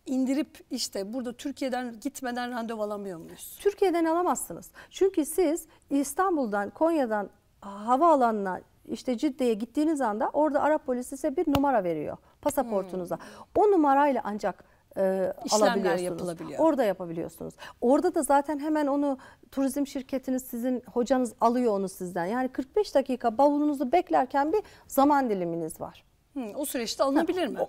A: indirip işte burada Türkiye'den gitmeden randevu alamıyor muyuz?
B: Türkiye'den alamazsınız. Çünkü siz İstanbul'dan, Konya'dan havaalanına işte Cidde'ye gittiğiniz anda orada Arap polisi size bir numara veriyor pasaportunuza. Hmm. O numarayla ancak e, alabiliyorsunuz. yapılabiliyor. Orada yapabiliyorsunuz. Orada da zaten hemen onu turizm şirketiniz sizin hocanız alıyor onu sizden. Yani 45 dakika bavulunuzu beklerken bir zaman diliminiz var. Hı, hmm, o süreçte alınabilir mi?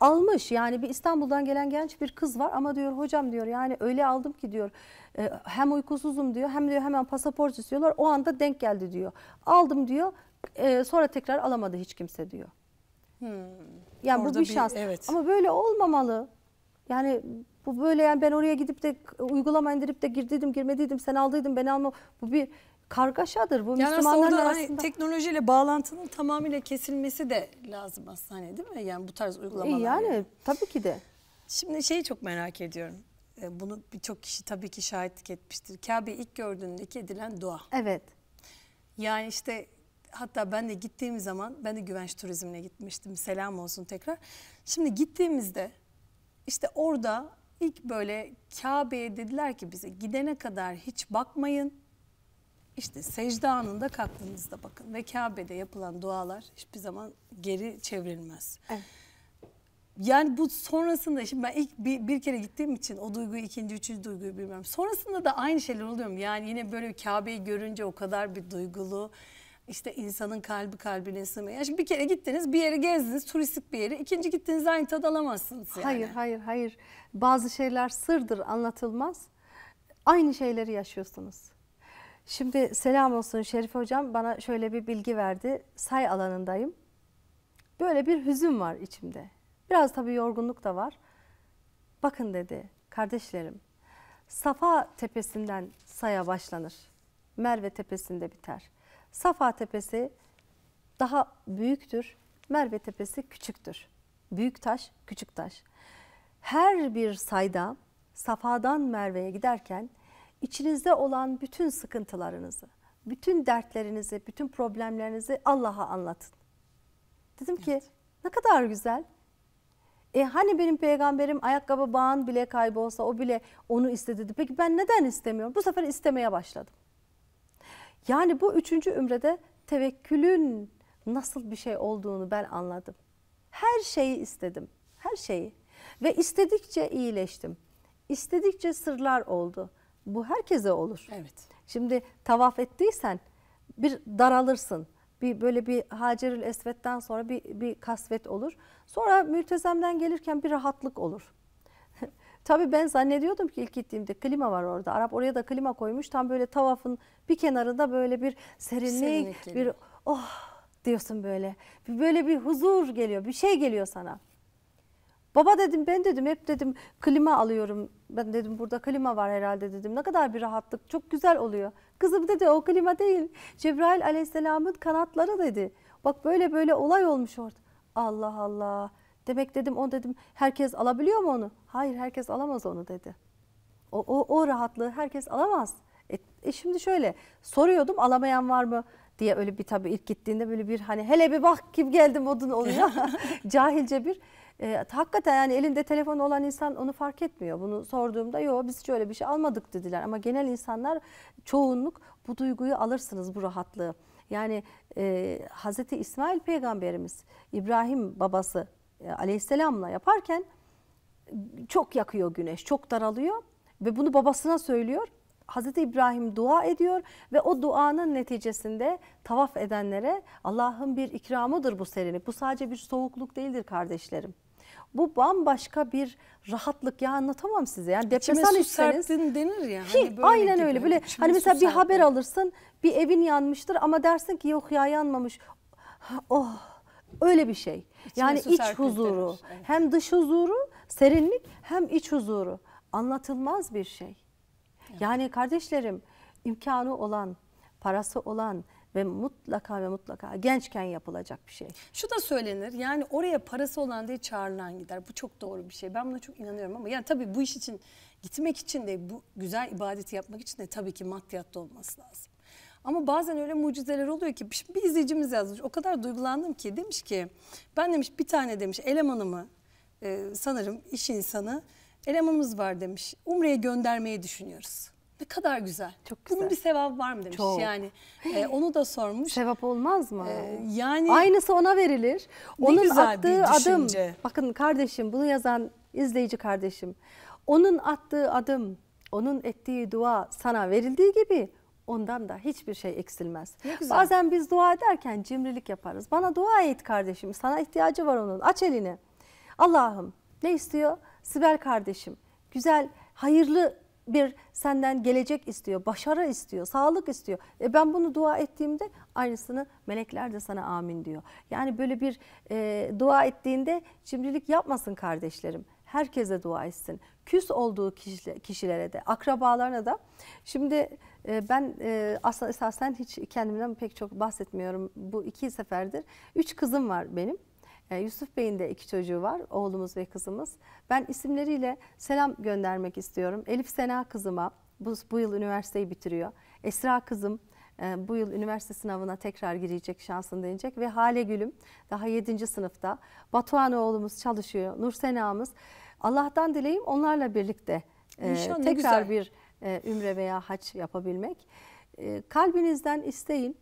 B: almış yani bir İstanbul'dan gelen genç bir kız var ama diyor hocam diyor yani öyle aldım ki diyor e, hem uykusuzum diyor hem diyor hemen pasaport istiyorlar o anda denk geldi diyor. Aldım diyor e, sonra tekrar alamadı hiç kimse diyor. Hmm. Yani Orada bu bir şans. Evet. Ama böyle olmamalı. Yani bu böyle yani ben oraya gidip de uygulama indirip de girdiydim girmediydim sen aldıydın ben alma. Bu bir kargaşadır. Bu yani Müslümanların aslında arasında... Hani
A: teknolojiyle bağlantının tamamıyla kesilmesi de lazım aslında hani değil mi? Yani bu tarz e, uygulamalar. Yani,
B: yani. tabii ki de.
A: Şimdi şeyi çok merak ediyorum. E, bunu birçok kişi tabii ki şahitlik etmiştir. Kabe ilk gördüğünde edilen dua. Evet. Yani işte hatta ben de gittiğim zaman ben de güvenç turizmine gitmiştim. Selam olsun tekrar. Şimdi gittiğimizde işte orada ilk böyle Kabe'ye dediler ki bize gidene kadar hiç bakmayın. İşte secde anında kalktığınızda bakın ve Kabe'de yapılan dualar hiçbir zaman geri çevrilmez. Evet. Yani bu sonrasında şimdi ben ilk bir, bir kere gittiğim için o duyguyu ikinci üçüncü duyguyu bilmiyorum. Sonrasında da aynı şeyler oluyor mu? Yani yine böyle Kabe'yi görünce o kadar bir duygulu işte insanın kalbi kalbine sığmıyor. Şimdi bir kere gittiniz bir yeri gezdiniz turistik bir yeri. İkinci gittiniz aynı tad alamazsınız yani. Hayır
B: hayır hayır. Bazı şeyler sırdır anlatılmaz. Aynı şeyleri yaşıyorsunuz. Şimdi selam olsun Şerif Hocam bana şöyle bir bilgi verdi. Say alanındayım. Böyle bir hüzün var içimde. Biraz tabii yorgunluk da var. Bakın dedi kardeşlerim. Safa tepesinden saya başlanır. Merve tepesinde biter. Safa Tepesi daha büyüktür, Merve Tepesi küçüktür. Büyük taş, küçük taş. Her bir sayda Safa'dan Merve'ye giderken içinizde olan bütün sıkıntılarınızı, bütün dertlerinizi, bütün problemlerinizi Allah'a anlatın. Dedim evet. ki ne kadar güzel. E hani benim peygamberim ayakkabı bağın bile kaybolsa o bile onu istedi. Peki ben neden istemiyorum? Bu sefer istemeye başladım. Yani bu üçüncü ümrede tevekkülün nasıl bir şey olduğunu ben anladım. Her şeyi istedim. Her şeyi. Ve istedikçe iyileştim. İstedikçe sırlar oldu. Bu herkese olur. Evet. Şimdi tavaf ettiysen bir daralırsın. Bir böyle bir Hacerül Esvet'ten sonra bir, bir kasvet olur. Sonra mültezemden gelirken bir rahatlık olur. Tabii ben zannediyordum ki ilk gittiğimde klima var orada. Arap oraya da klima koymuş. Tam böyle tavafın bir kenarında böyle bir serinlik, serinlik bir oh diyorsun böyle. Böyle bir huzur geliyor, bir şey geliyor sana. Baba dedim ben dedim hep dedim klima alıyorum. Ben dedim burada klima var herhalde dedim. Ne kadar bir rahatlık çok güzel oluyor. Kızım dedi o klima değil. Cebrail aleyhisselamın kanatları dedi. Bak böyle böyle olay olmuş orada. Allah Allah Demek dedim o dedim herkes alabiliyor mu onu? Hayır herkes alamaz onu dedi. O, o, o rahatlığı herkes alamaz. E, e şimdi şöyle soruyordum alamayan var mı diye öyle bir tabii ilk gittiğinde böyle bir hani hele bir bak kim geldi modun oluyor. *laughs* Cahilce bir e, hakikaten yani elinde telefon olan insan onu fark etmiyor. Bunu sorduğumda yok biz şöyle bir şey almadık dediler. Ama genel insanlar çoğunluk bu duyguyu alırsınız bu rahatlığı. Yani e, Hazreti İsmail peygamberimiz İbrahim babası e, aleyhisselamla yaparken çok yakıyor güneş, çok daralıyor ve bunu babasına söylüyor. Hazreti İbrahim dua ediyor ve o duanın neticesinde tavaf edenlere Allah'ın bir ikramıdır bu serinlik. Bu sadece bir soğukluk değildir kardeşlerim. Bu bambaşka bir rahatlık ya anlatamam size. Yani depresan içseniz.
A: denir ya. Hani böyle aynen gibi. öyle böyle İçime hani mesela bir haber
B: alırsın bir evin yanmıştır ama dersin ki yok ya yanmamış. Oh öyle bir şey yani iç huzuru. Evet. Hem dış huzuru, serinlik hem iç huzuru. Anlatılmaz bir şey. Evet. Yani kardeşlerim imkanı olan, parası olan ve mutlaka ve mutlaka gençken yapılacak bir şey.
A: Şu da söylenir yani oraya parası olan diye çağrılan gider. Bu çok doğru bir şey. Ben buna çok inanıyorum ama yani tabii bu iş için gitmek için de bu güzel ibadeti yapmak için de tabii ki maddiyat da olması lazım. Ama bazen öyle mucizeler oluyor ki bir izleyicimiz yazmış. O kadar duygulandım ki demiş ki ben demiş bir tane demiş elemanımı e, sanırım iş insanı elemanımız var demiş. Umre'ye göndermeyi düşünüyoruz. Ne kadar güzel. Çok güzel. Bunun bir
B: sevabı var mı demiş Çok. yani. E, onu da sormuş. Sevap olmaz mı? E, yani aynısı ona verilir. Onun güzel attığı bir düşünce. adım. Bakın kardeşim bunu yazan izleyici kardeşim. Onun attığı adım, onun ettiği dua sana verildiği gibi ondan da hiçbir şey eksilmez. Bazen biz dua ederken cimrilik yaparız. Bana dua et kardeşim sana ihtiyacı var onun aç elini. Allah'ım ne istiyor? Sibel kardeşim güzel hayırlı bir senden gelecek istiyor, başarı istiyor, sağlık istiyor. E ben bunu dua ettiğimde aynısını melekler de sana amin diyor. Yani böyle bir e, dua ettiğinde cimrilik yapmasın kardeşlerim herkese dua etsin. Küs olduğu kişilere de, akrabalarına da. Şimdi e, ben e, aslında esasen hiç kendimden pek çok bahsetmiyorum. Bu iki seferdir. Üç kızım var benim. E, Yusuf Bey'in de iki çocuğu var, oğlumuz ve kızımız. Ben isimleriyle selam göndermek istiyorum. Elif Sena kızıma, bu, bu yıl üniversiteyi bitiriyor. Esra kızım, ee, bu yıl üniversite sınavına tekrar girecek şansını deneyecek ve Hale Gülüm daha 7. sınıfta. Batuhan oğlumuz çalışıyor. Nur Sena'mız. Allah'tan dileyim onlarla birlikte e, İnşallah tekrar bir e, ümre veya haç yapabilmek. E, kalbinizden isteyin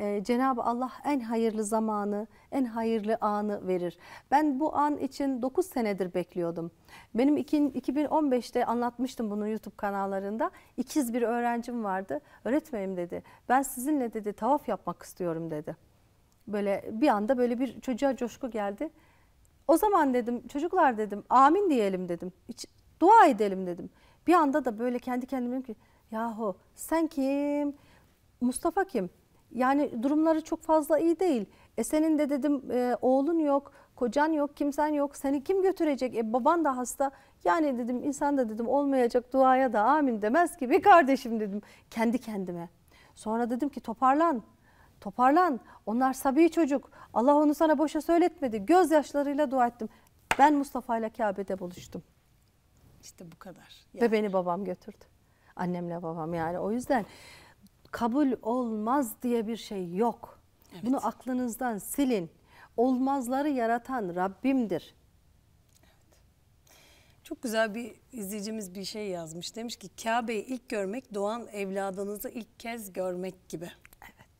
B: ee, Cenab-ı Allah en hayırlı zamanı, en hayırlı anı verir. Ben bu an için 9 senedir bekliyordum. Benim 2015'te anlatmıştım bunu YouTube kanallarında. İkiz bir öğrencim vardı. Öğretmenim dedi. Ben sizinle dedi tavaf yapmak istiyorum dedi. Böyle bir anda böyle bir çocuğa coşku geldi. O zaman dedim çocuklar dedim amin diyelim dedim. Hiç, dua edelim dedim. Bir anda da böyle kendi kendime dedim ki yahu sen kim? Mustafa kim? yani durumları çok fazla iyi değil. E senin de dedim e, oğlun yok, kocan yok, kimsen yok. Seni kim götürecek? E baban da hasta. Yani dedim insan da dedim olmayacak duaya da amin demez ki bir kardeşim dedim kendi kendime. Sonra dedim ki toparlan. Toparlan. Onlar sabi çocuk. Allah onu sana boşa söyletmedi. Gözyaşlarıyla dua ettim. Ben Mustafa ile Kabe'de buluştum. İşte bu kadar. Yani. Ve beni babam götürdü. Annemle babam yani o yüzden kabul olmaz diye bir şey yok. Evet. Bunu aklınızdan silin. Olmazları yaratan Rabbimdir. Evet. Çok
A: güzel bir izleyicimiz bir şey yazmış. Demiş ki Kabe'yi ilk görmek doğan evladınızı ilk kez görmek gibi. Evet.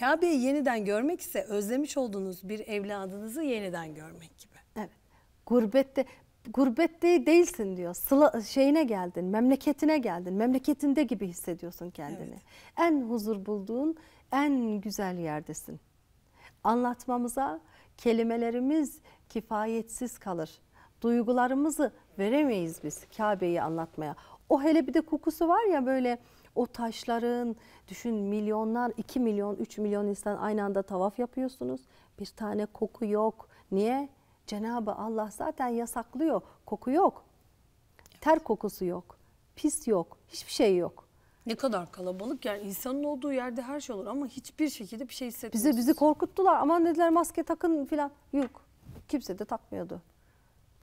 A: Kabe'yi yeniden görmek ise özlemiş olduğunuz bir evladınızı yeniden görmek gibi.
B: Evet. Gurbette gurbette değilsin diyor. Sıla, şeyine geldin, memleketine geldin. Memleketinde gibi hissediyorsun kendini. Evet. En huzur bulduğun, en güzel yerdesin. Anlatmamıza kelimelerimiz kifayetsiz kalır. Duygularımızı veremeyiz biz Kabe'yi anlatmaya. O hele bir de kokusu var ya böyle o taşların düşün milyonlar 2 milyon 3 milyon insan aynı anda tavaf yapıyorsunuz. Bir tane koku yok. Niye? Cenabı Allah zaten yasaklıyor. Koku yok. Ter kokusu yok. Pis yok. Hiçbir şey yok. Ne kadar kalabalık
A: yani insanın olduğu yerde her şey olur ama hiçbir şekilde bir şey hissetmiyoruz. Bizi bizi
B: korkuttular. Aman dediler maske takın filan. Yok. Kimse de takmıyordu.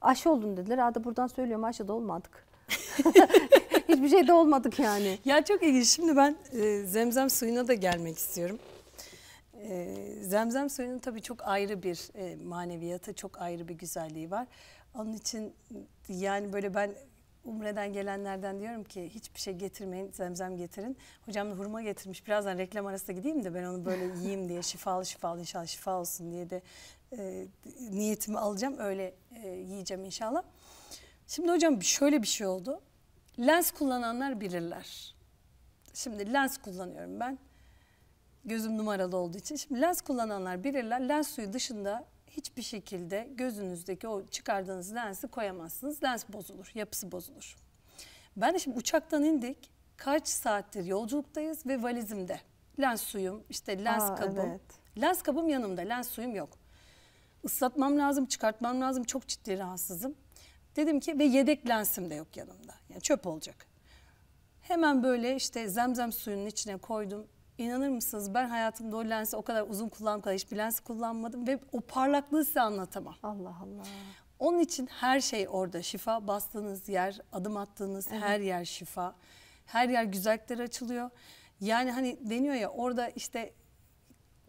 B: Aşı oldun dediler. Hadi buradan söylüyorum aşı da olmadık. *laughs* Hiçbir şey de olmadık yani.
A: Ya çok ilginç. Şimdi ben e, zemzem suyuna da gelmek istiyorum. E, zemzem suyunun tabii çok ayrı bir e, maneviyatı, çok ayrı bir güzelliği var. Onun için yani böyle ben Umre'den gelenlerden diyorum ki hiçbir şey getirmeyin, zemzem getirin. Hocam da hurma getirmiş. Birazdan reklam arasında gideyim de ben onu böyle *laughs* yiyeyim diye şifalı şifalı inşallah şifa olsun diye de e, niyetimi alacağım. Öyle e, yiyeceğim inşallah. Şimdi hocam şöyle bir şey oldu. Lens kullananlar bilirler. Şimdi lens kullanıyorum ben. Gözüm numaralı olduğu için. Şimdi lens kullananlar bilirler lens suyu dışında hiçbir şekilde gözünüzdeki o çıkardığınız lensi koyamazsınız. Lens bozulur, yapısı bozulur. Ben de şimdi uçaktan indik. Kaç saattir yolculuktayız ve valizimde. Lens suyum, işte lens Aa, kabım. Evet. Lens kabım yanımda, lens suyum yok. Islatmam lazım, çıkartmam lazım. Çok ciddi rahatsızım. Dedim ki ve yedek lensim de yok yanımda. Yani çöp olacak. Hemen böyle işte zemzem suyunun içine koydum. İnanır mısınız ben hayatımda o lensi o kadar uzun kullandım kadar hiçbir lens kullanmadım ve o parlaklığı size anlatamam. Allah Allah. Onun için her şey orada şifa bastığınız yer adım attığınız evet. her yer şifa her yer güzellikler açılıyor. Yani hani deniyor ya orada işte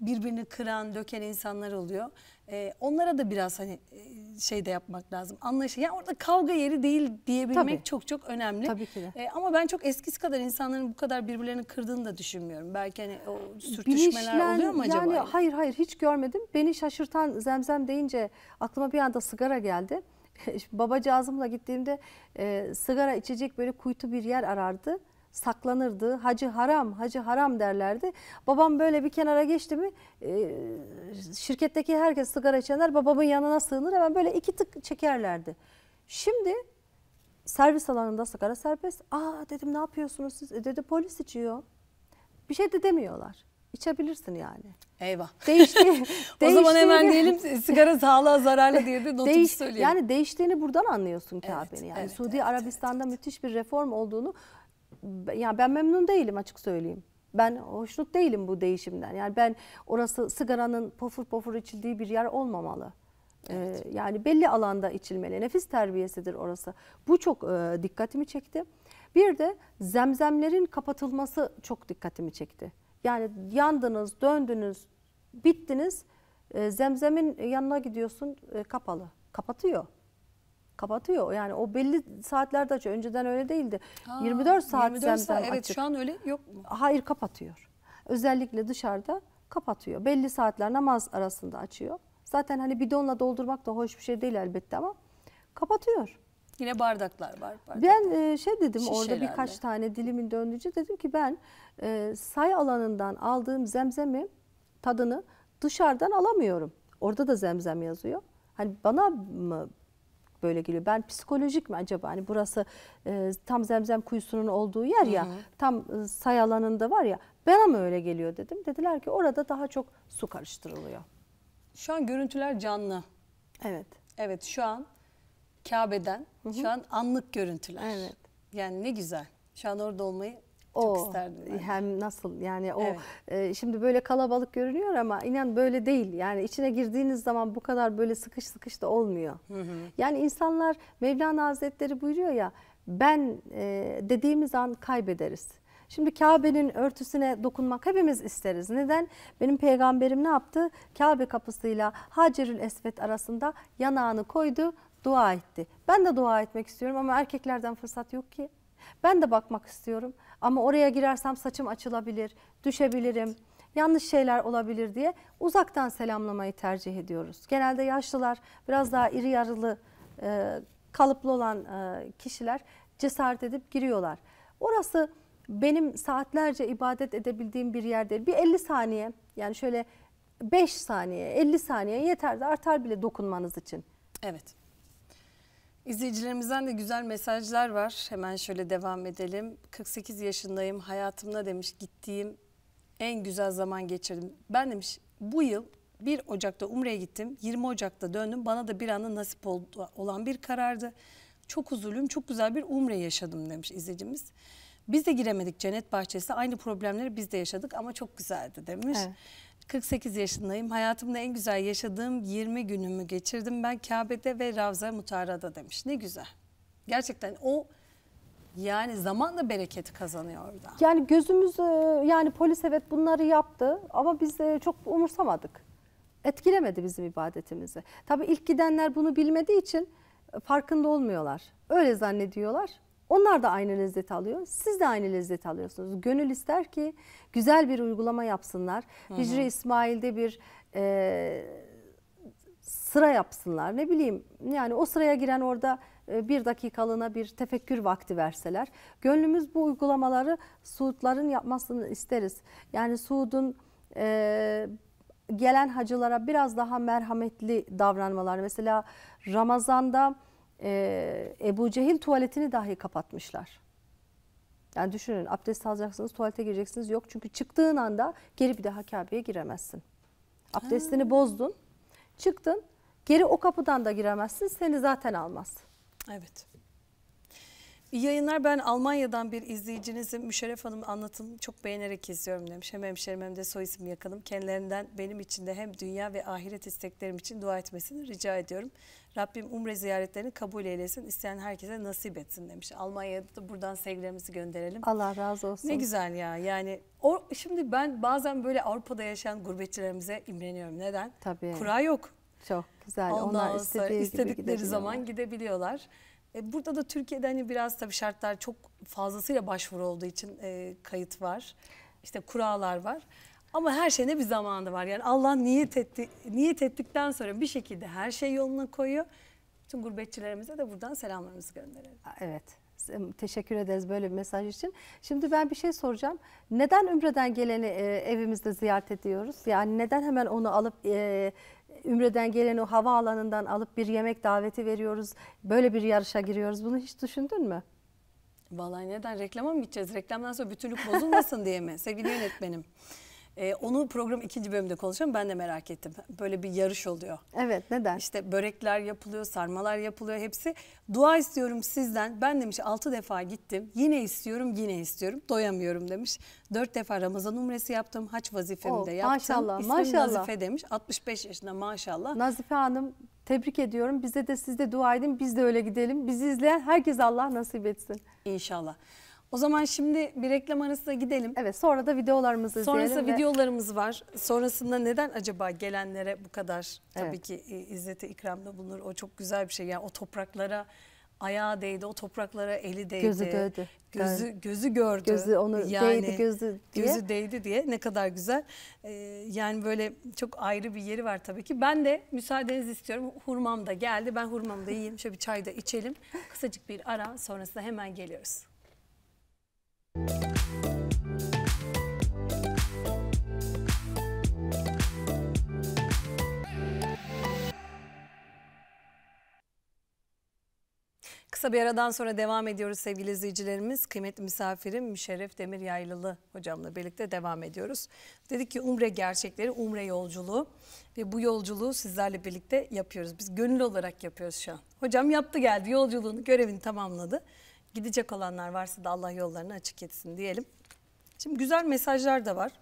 A: birbirini kıran, döken insanlar oluyor. E, onlara da biraz hani e, şey de yapmak lazım. Anlayışı Yani orada kavga yeri değil
B: diyebilmek Tabii. çok
A: çok önemli. Tabii ki de. E, ama ben çok eskisi kadar insanların bu kadar birbirlerini kırdığını da düşünmüyorum. Belki hani o sürtüşmeler Bilinçlen, oluyor mu acaba? Yani
B: hayır hayır hiç görmedim. Beni şaşırtan zemzem deyince aklıma bir anda sigara geldi. *laughs* Babacığımla gittiğimde e, sigara içecek böyle kuytu bir yer arardı saklanırdı. Hacı haram, hacı haram derlerdi. Babam böyle bir kenara geçti mi e, şirketteki herkes sigara içenler babamın yanına sığınır hemen böyle iki tık çekerlerdi. Şimdi servis alanında sigara serbest. Aa dedim ne yapıyorsunuz siz? E dedi polis içiyor. Bir şey de demiyorlar. İçebilirsin yani. Eyvah. Değişti. *laughs* o zaman hemen diyelim sigara sağlığa zararlı diye de notunu Değiş, söyleyeyim. Yani değiştiğini buradan anlıyorsun Kabe'nin. Evet, yani evet, Suudi evet, Arabistan'da evet. müthiş bir reform olduğunu yani ben memnun değilim açık söyleyeyim. Ben hoşnut değilim bu değişimden. Yani ben orası sigaranın pofur pofur içildiği bir yer olmamalı. Ee, evet. Ee, yani belli alanda içilmeli. Nefis terbiyesidir orası. Bu çok e, dikkatimi çekti. Bir de zemzemlerin kapatılması çok dikkatimi çekti. Yani yandınız, döndünüz, bittiniz. E, zemzemin yanına gidiyorsun e, kapalı. Kapatıyor kapatıyor. Yani o belli saatlerde açıyor. Önceden öyle değildi. Aa, 24 saat 24 saat, evet şu an öyle yok mu? Hayır kapatıyor. Özellikle dışarıda kapatıyor. Belli saatler namaz arasında açıyor. Zaten hani bidonla doldurmak da hoş bir şey değil elbette ama kapatıyor.
A: Yine bardaklar
B: var. Bardaklar. Ben e, şey dedim Şişelerde. orada birkaç tane dilimin döndüğünce dedim ki ben e, say alanından aldığım zemzemi tadını dışarıdan alamıyorum. Orada da zemzem yazıyor. Hani bana mı böyle geliyor. Ben psikolojik mi acaba? Hani burası e, tam zemzem kuyusunun olduğu yer ya. Hı hı. Tam e, say alanında var ya. Bana mı öyle geliyor dedim. Dediler ki orada daha çok su karıştırılıyor. Şu an
A: görüntüler canlı. Evet. Evet şu an Kabe'den hı hı. şu an anlık görüntüler. Evet.
B: Yani ne güzel. Şu an orada olmayı o, Çok isterdim ben. Hem nasıl yani o evet. e, şimdi böyle kalabalık görünüyor ama inan böyle değil. Yani içine girdiğiniz zaman bu kadar böyle sıkış sıkış da olmuyor. Hı hı. Yani insanlar Mevlana Hazretleri buyuruyor ya ben e, dediğimiz an kaybederiz. Şimdi Kabe'nin örtüsüne dokunmak hepimiz isteriz. Neden? Benim peygamberim ne yaptı? Kabe kapısıyla Hacerül Esvet arasında yanağını koydu, dua etti. Ben de dua etmek istiyorum ama erkeklerden fırsat yok ki. Ben de bakmak istiyorum ama oraya girersem saçım açılabilir, düşebilirim, yanlış şeyler olabilir diye uzaktan selamlamayı tercih ediyoruz. Genelde yaşlılar biraz daha iri yarılı e, kalıplı olan e, kişiler cesaret edip giriyorlar. Orası benim saatlerce ibadet edebildiğim bir yer değil. Bir 50 saniye yani şöyle 5 saniye 50 saniye yeter artar bile dokunmanız için. Evet.
A: İzleyicilerimizden de güzel mesajlar var. Hemen şöyle devam edelim. 48 yaşındayım. Hayatımda demiş gittiğim en güzel zaman geçirdim. Ben demiş bu yıl 1 Ocak'ta Umre'ye gittim. 20 Ocak'ta döndüm. Bana da bir anda nasip oldu, olan bir karardı. Çok huzurluyum, çok güzel bir Umre yaşadım demiş izleyicimiz. Biz de giremedik cennet Bahçesi, Aynı problemleri biz de yaşadık ama çok güzeldi demiş. Evet. 48 yaşındayım. Hayatımda en güzel yaşadığım 20 günümü geçirdim. Ben Kabe'de ve Ravza Mutara'da demiş. Ne güzel. Gerçekten o yani zamanla bereketi kazanıyor orada.
B: Yani gözümüz e, yani polis evet bunları yaptı ama biz e, çok umursamadık. Etkilemedi bizim ibadetimizi. Tabii ilk gidenler bunu bilmediği için farkında olmuyorlar. Öyle zannediyorlar. Onlar da aynı lezzet alıyor. Siz de aynı lezzet alıyorsunuz. Gönül ister ki güzel bir uygulama yapsınlar. Hicri İsmail'de bir e, sıra yapsınlar. Ne bileyim yani o sıraya giren orada e, bir dakikalığına bir tefekkür vakti verseler. Gönlümüz bu uygulamaları Suudların yapmasını isteriz. Yani Suud'un e, gelen hacılara biraz daha merhametli davranmaları. Mesela Ramazan'da e, Ebu Cehil tuvaletini dahi kapatmışlar. Yani düşünün abdest alacaksınız tuvalete gireceksiniz yok çünkü çıktığın anda geri bir daha Kabe'ye giremezsin. Abdestini ha. bozdun çıktın geri o kapıdan da giremezsin seni zaten almaz. Evet.
A: İyi yayınlar. Ben Almanya'dan bir izleyicinizim. Müşerref Hanım anlatımı çok beğenerek izliyorum demiş. Hem hemşerim hem de soy isim yakınım. Kendilerinden benim için de hem dünya ve ahiret isteklerim için dua etmesini rica ediyorum. Rabbim umre ziyaretlerini kabul eylesin. İsteyen herkese nasip etsin demiş. Almanya'da da buradan sevgilerimizi gönderelim.
B: Allah razı olsun. Ne güzel
A: ya. Yani or şimdi ben bazen böyle Avrupa'da yaşayan gurbetçilerimize imreniyorum. Neden? Tabii. Kura
B: yok. Çok güzel. Ondan Onlar istediği istedikleri gibi zaman
A: gidebiliyorlar. E, burada da Türkiye'de hani biraz tabii şartlar çok fazlasıyla başvuru olduğu için e, kayıt var. İşte kurallar var. Ama her şeyine bir zamanı var. Yani Allah niyet etti, niyet ettikten sonra bir şekilde her şey yoluna koyuyor. Tüm gurbetçilerimize de buradan selamlarımızı gönderelim.
B: Evet. Teşekkür ederiz böyle bir mesaj için. Şimdi ben bir şey soracağım. Neden Ümre'den geleni e, evimizde ziyaret ediyoruz? Yani neden hemen onu alıp e, Ümre'den gelen o havaalanından alıp bir yemek daveti veriyoruz. Böyle bir yarışa giriyoruz. Bunu hiç düşündün mü?
A: Vallahi neden reklama mı gideceğiz? Reklamdan sonra bütünlük bozulmasın diye mi sevgili yönetmenim? Ee, onu program ikinci bölümde konuşacağım. Ben de merak ettim. Böyle bir yarış oluyor. Evet neden? İşte börekler yapılıyor, sarmalar yapılıyor hepsi. Dua istiyorum sizden. Ben demiş altı defa gittim. Yine istiyorum, yine istiyorum. Doyamıyorum demiş. Dört defa Ramazan umresi yaptım. Haç vazifemi de oh, yaptım. Maşallah, İsmim maşallah. Nazife demiş. 65 yaşında maşallah.
B: Nazife Hanım Tebrik ediyorum. Bize de siz de dua edin. Biz de öyle gidelim. Bizi izleyen herkes Allah nasip etsin. İnşallah. O zaman şimdi bir reklam arasına gidelim. Evet sonra da videolarımızı Sonrasında izleyelim. Sonrasında
A: videolarımız var. Sonrasında neden acaba gelenlere bu kadar tabii evet. ki e, izzete ikramda bulunur. O çok güzel bir şey. Yani o topraklara ayağı değdi, o topraklara eli değdi. Gözü dövdü. Gözü, yani. gözü gördü. Gözü onu yani, değdi gözü diye. Gözü değdi diye ne kadar güzel. Ee, yani böyle çok ayrı bir yeri var tabii ki. Ben de müsaadenizi istiyorum. Hurmam da geldi. Ben hurmamı da yiyeyim. Şöyle bir çay da içelim. Kısacık bir ara sonrasında hemen geliyoruz. Kısa bir aradan sonra devam ediyoruz sevgili izleyicilerimiz. Kıymetli misafirim Müşerref Demir Yaylılı hocamla birlikte devam ediyoruz. Dedik ki Umre gerçekleri, Umre yolculuğu ve bu yolculuğu sizlerle birlikte yapıyoruz. Biz gönül olarak yapıyoruz şu an. Hocam yaptı geldi yolculuğunu, görevini tamamladı. Gidecek olanlar varsa da Allah yollarını açık etsin diyelim. Şimdi güzel mesajlar da var.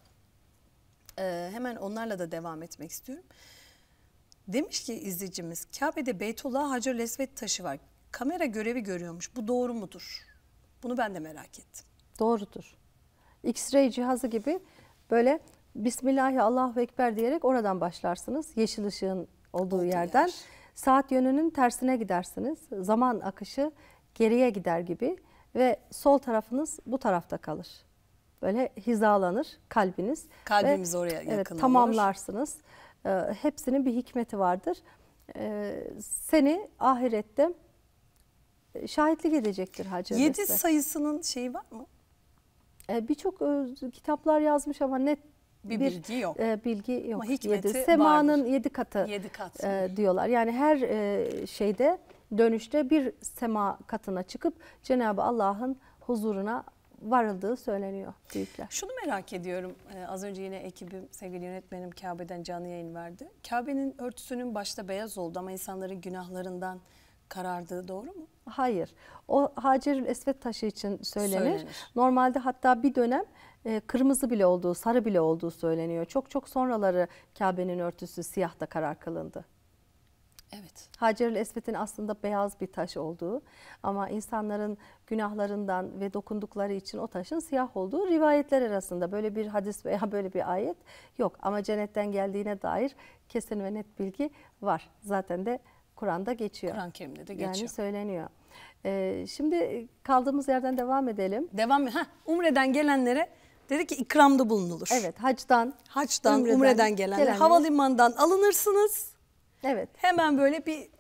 A: Ee, hemen onlarla da devam etmek istiyorum. Demiş ki izleyicimiz Kabe'de Beytullah Hacer Lesvet taşı var. Kamera görevi görüyormuş. Bu doğru mudur? Bunu ben de merak ettim.
B: Doğrudur. X-ray cihazı gibi böyle Bismillahi Allahu Ekber diyerek oradan başlarsınız. Yeşil ışığın olduğu Oldu yerden. Yer. Saat yönünün tersine gidersiniz. Zaman akışı geriye gider gibi ve sol tarafınız bu tarafta kalır. Böyle hizalanır kalbiniz. Kalbimiz ve, oraya yakın evet, olur. Tamamlarsınız. Ee, hepsinin bir hikmeti vardır. Ee, seni ahirette e, şahitlik edecektir Hacı Yedi Mesle. sayısının şeyi var mı? Ee, Birçok e, kitaplar yazmış ama net bir, bir bilgi yok. E, bilgi yok. Ama hikmeti yedi. Semanın vardır. yedi katı yedi kat. E, diyorlar. Yani her e, şeyde dönüşte bir sema katına çıkıp Cenab-ı Allah'ın huzuruna varıldığı söyleniyor büyükler. Şunu
A: merak ediyorum. Ee, az önce yine ekibim, sevgili yönetmenim Kabe'den canlı yayın verdi. Kabe'nin örtüsünün başta beyaz oldu ama insanların günahlarından karardığı doğru mu?
B: Hayır. O Hacerül Esvet taşı için söylenir. söylenir. Normalde hatta bir dönem e, kırmızı bile olduğu, sarı bile olduğu söyleniyor. Çok çok sonraları Kabe'nin örtüsü siyah da karar kılındı. Evet. Hacer-ül Esved'in aslında beyaz bir taş olduğu ama insanların günahlarından ve dokundukları için o taşın siyah olduğu rivayetler arasında böyle bir hadis veya *laughs* böyle bir ayet yok. Ama cennetten geldiğine dair kesin ve net bilgi var. Zaten de Kur'an'da geçiyor. Kur'an-ı Kerim'de de geçiyor. Yani söyleniyor. Ee, şimdi kaldığımız yerden devam edelim. Devam Heh, Umre'den gelenlere dedi ki ikramda
A: bulunulur. Evet hacdan. Hacdan, Umre'den, umreden gelenlere. gelenlere. Havalimanından alınırsınız
B: Evet. Hemen böyle bir işte.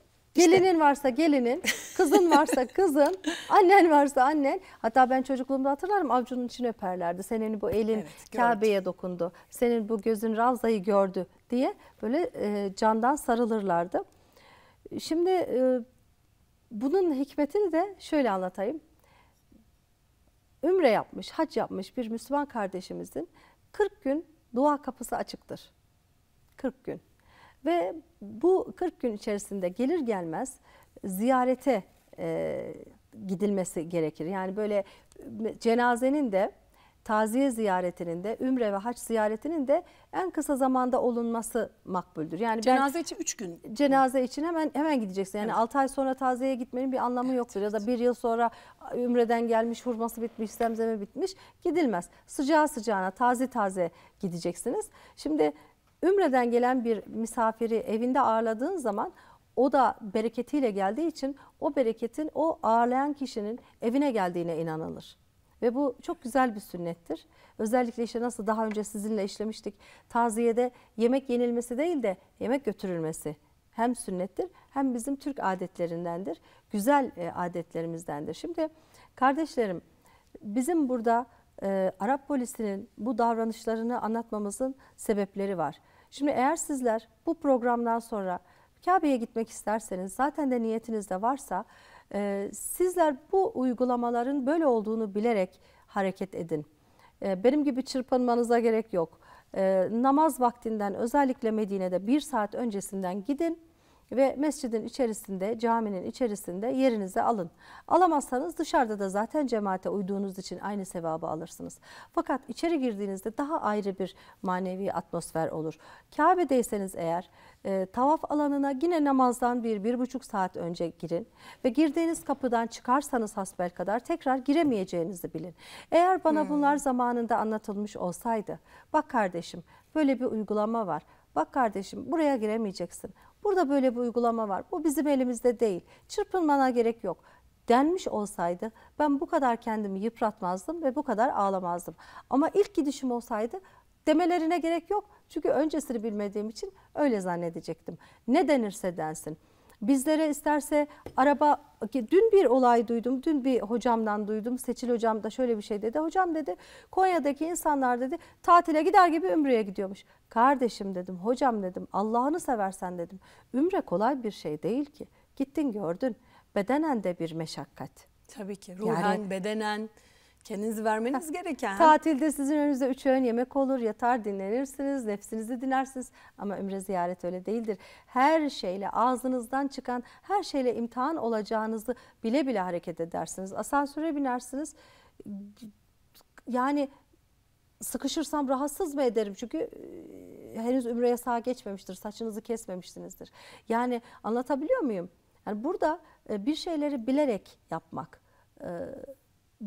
B: Gelinin varsa gelinin, kızın varsa *laughs* kızın, annen varsa annen. Hatta ben çocukluğumda hatırlarım avcunun içine öperlerdi. Senin bu elin evet, Kabe'ye dokundu, senin bu gözün Ravza'yı gördü diye böyle e, candan sarılırlardı. Şimdi e, bunun hikmetini de şöyle anlatayım. Ümre yapmış, hac yapmış bir Müslüman kardeşimizin 40 gün dua kapısı açıktır. 40 gün. Ve bu 40 gün içerisinde gelir gelmez ziyarete e, gidilmesi gerekir. Yani böyle e, cenazenin de taziye ziyaretinin de ümre ve haç ziyaretinin de en kısa zamanda olunması makbuldür. Yani cenaze ben, için 3 gün. Cenaze için hemen hemen gideceksin. Yani evet. ay sonra taziyeye gitmenin bir anlamı evet, yoktur. Evet. Ya da 1 yıl sonra ümreden gelmiş, hurması bitmiş, zemzeme bitmiş gidilmez. Sıcağı sıcağına taze taze gideceksiniz. Şimdi Ümre'den gelen bir misafiri evinde ağırladığın zaman o da bereketiyle geldiği için o bereketin o ağırlayan kişinin evine geldiğine inanılır. Ve bu çok güzel bir sünnettir. Özellikle işte nasıl daha önce sizinle işlemiştik. Taziyede yemek yenilmesi değil de yemek götürülmesi hem sünnettir hem bizim Türk adetlerindendir. Güzel e, adetlerimizdendir. Şimdi kardeşlerim bizim burada e, Arap polisinin bu davranışlarını anlatmamızın sebepleri var. Şimdi eğer sizler bu programdan sonra Kabe'ye gitmek isterseniz zaten de niyetiniz de varsa e, sizler bu uygulamaların böyle olduğunu bilerek hareket edin. E, benim gibi çırpınmanıza gerek yok. E, namaz vaktinden özellikle Medine'de bir saat öncesinden gidin ve mescidin içerisinde, caminin içerisinde yerinizi alın. Alamazsanız dışarıda da zaten cemaate uyduğunuz için aynı sevabı alırsınız. Fakat içeri girdiğinizde daha ayrı bir manevi atmosfer olur. Kabe'deyseniz eğer e, tavaf alanına yine namazdan bir, bir buçuk saat önce girin ve girdiğiniz kapıdan çıkarsanız hasbel kadar tekrar giremeyeceğinizi bilin. Eğer bana hmm. bunlar zamanında anlatılmış olsaydı, bak kardeşim böyle bir uygulama var, bak kardeşim buraya giremeyeceksin, Burada böyle bir uygulama var. Bu bizim elimizde değil. Çırpınmana gerek yok denmiş olsaydı ben bu kadar kendimi yıpratmazdım ve bu kadar ağlamazdım. Ama ilk gidişim olsaydı demelerine gerek yok. Çünkü öncesini bilmediğim için öyle zannedecektim. Ne denirse densin. Bizlere isterse araba dün bir olay duydum. Dün bir hocamdan duydum. Seçil hocam da şöyle bir şey dedi. Hocam dedi Konya'daki insanlar dedi tatile gider gibi Ümre'ye gidiyormuş. Kardeşim dedim, hocam dedim, Allah'ını seversen dedim. Ümre kolay bir şey değil ki. Gittin gördün. Bedenen de bir meşakkat.
A: Tabii ki. Ruhen, yani, bedenen Kendinizi vermeniz gereken. Tatilde
B: sizin önünüzde üç öğün yemek olur, yatar dinlenirsiniz, nefsinizi dinlersiniz. Ama ümre ziyaret öyle değildir. Her şeyle ağzınızdan çıkan her şeyle imtihan olacağınızı bile bile hareket edersiniz. Asansöre binersiniz. Yani sıkışırsam rahatsız mı ederim? Çünkü e, henüz ümreye sağ geçmemiştir, saçınızı kesmemişsinizdir. Yani anlatabiliyor muyum? Yani burada e, bir şeyleri bilerek yapmak, e,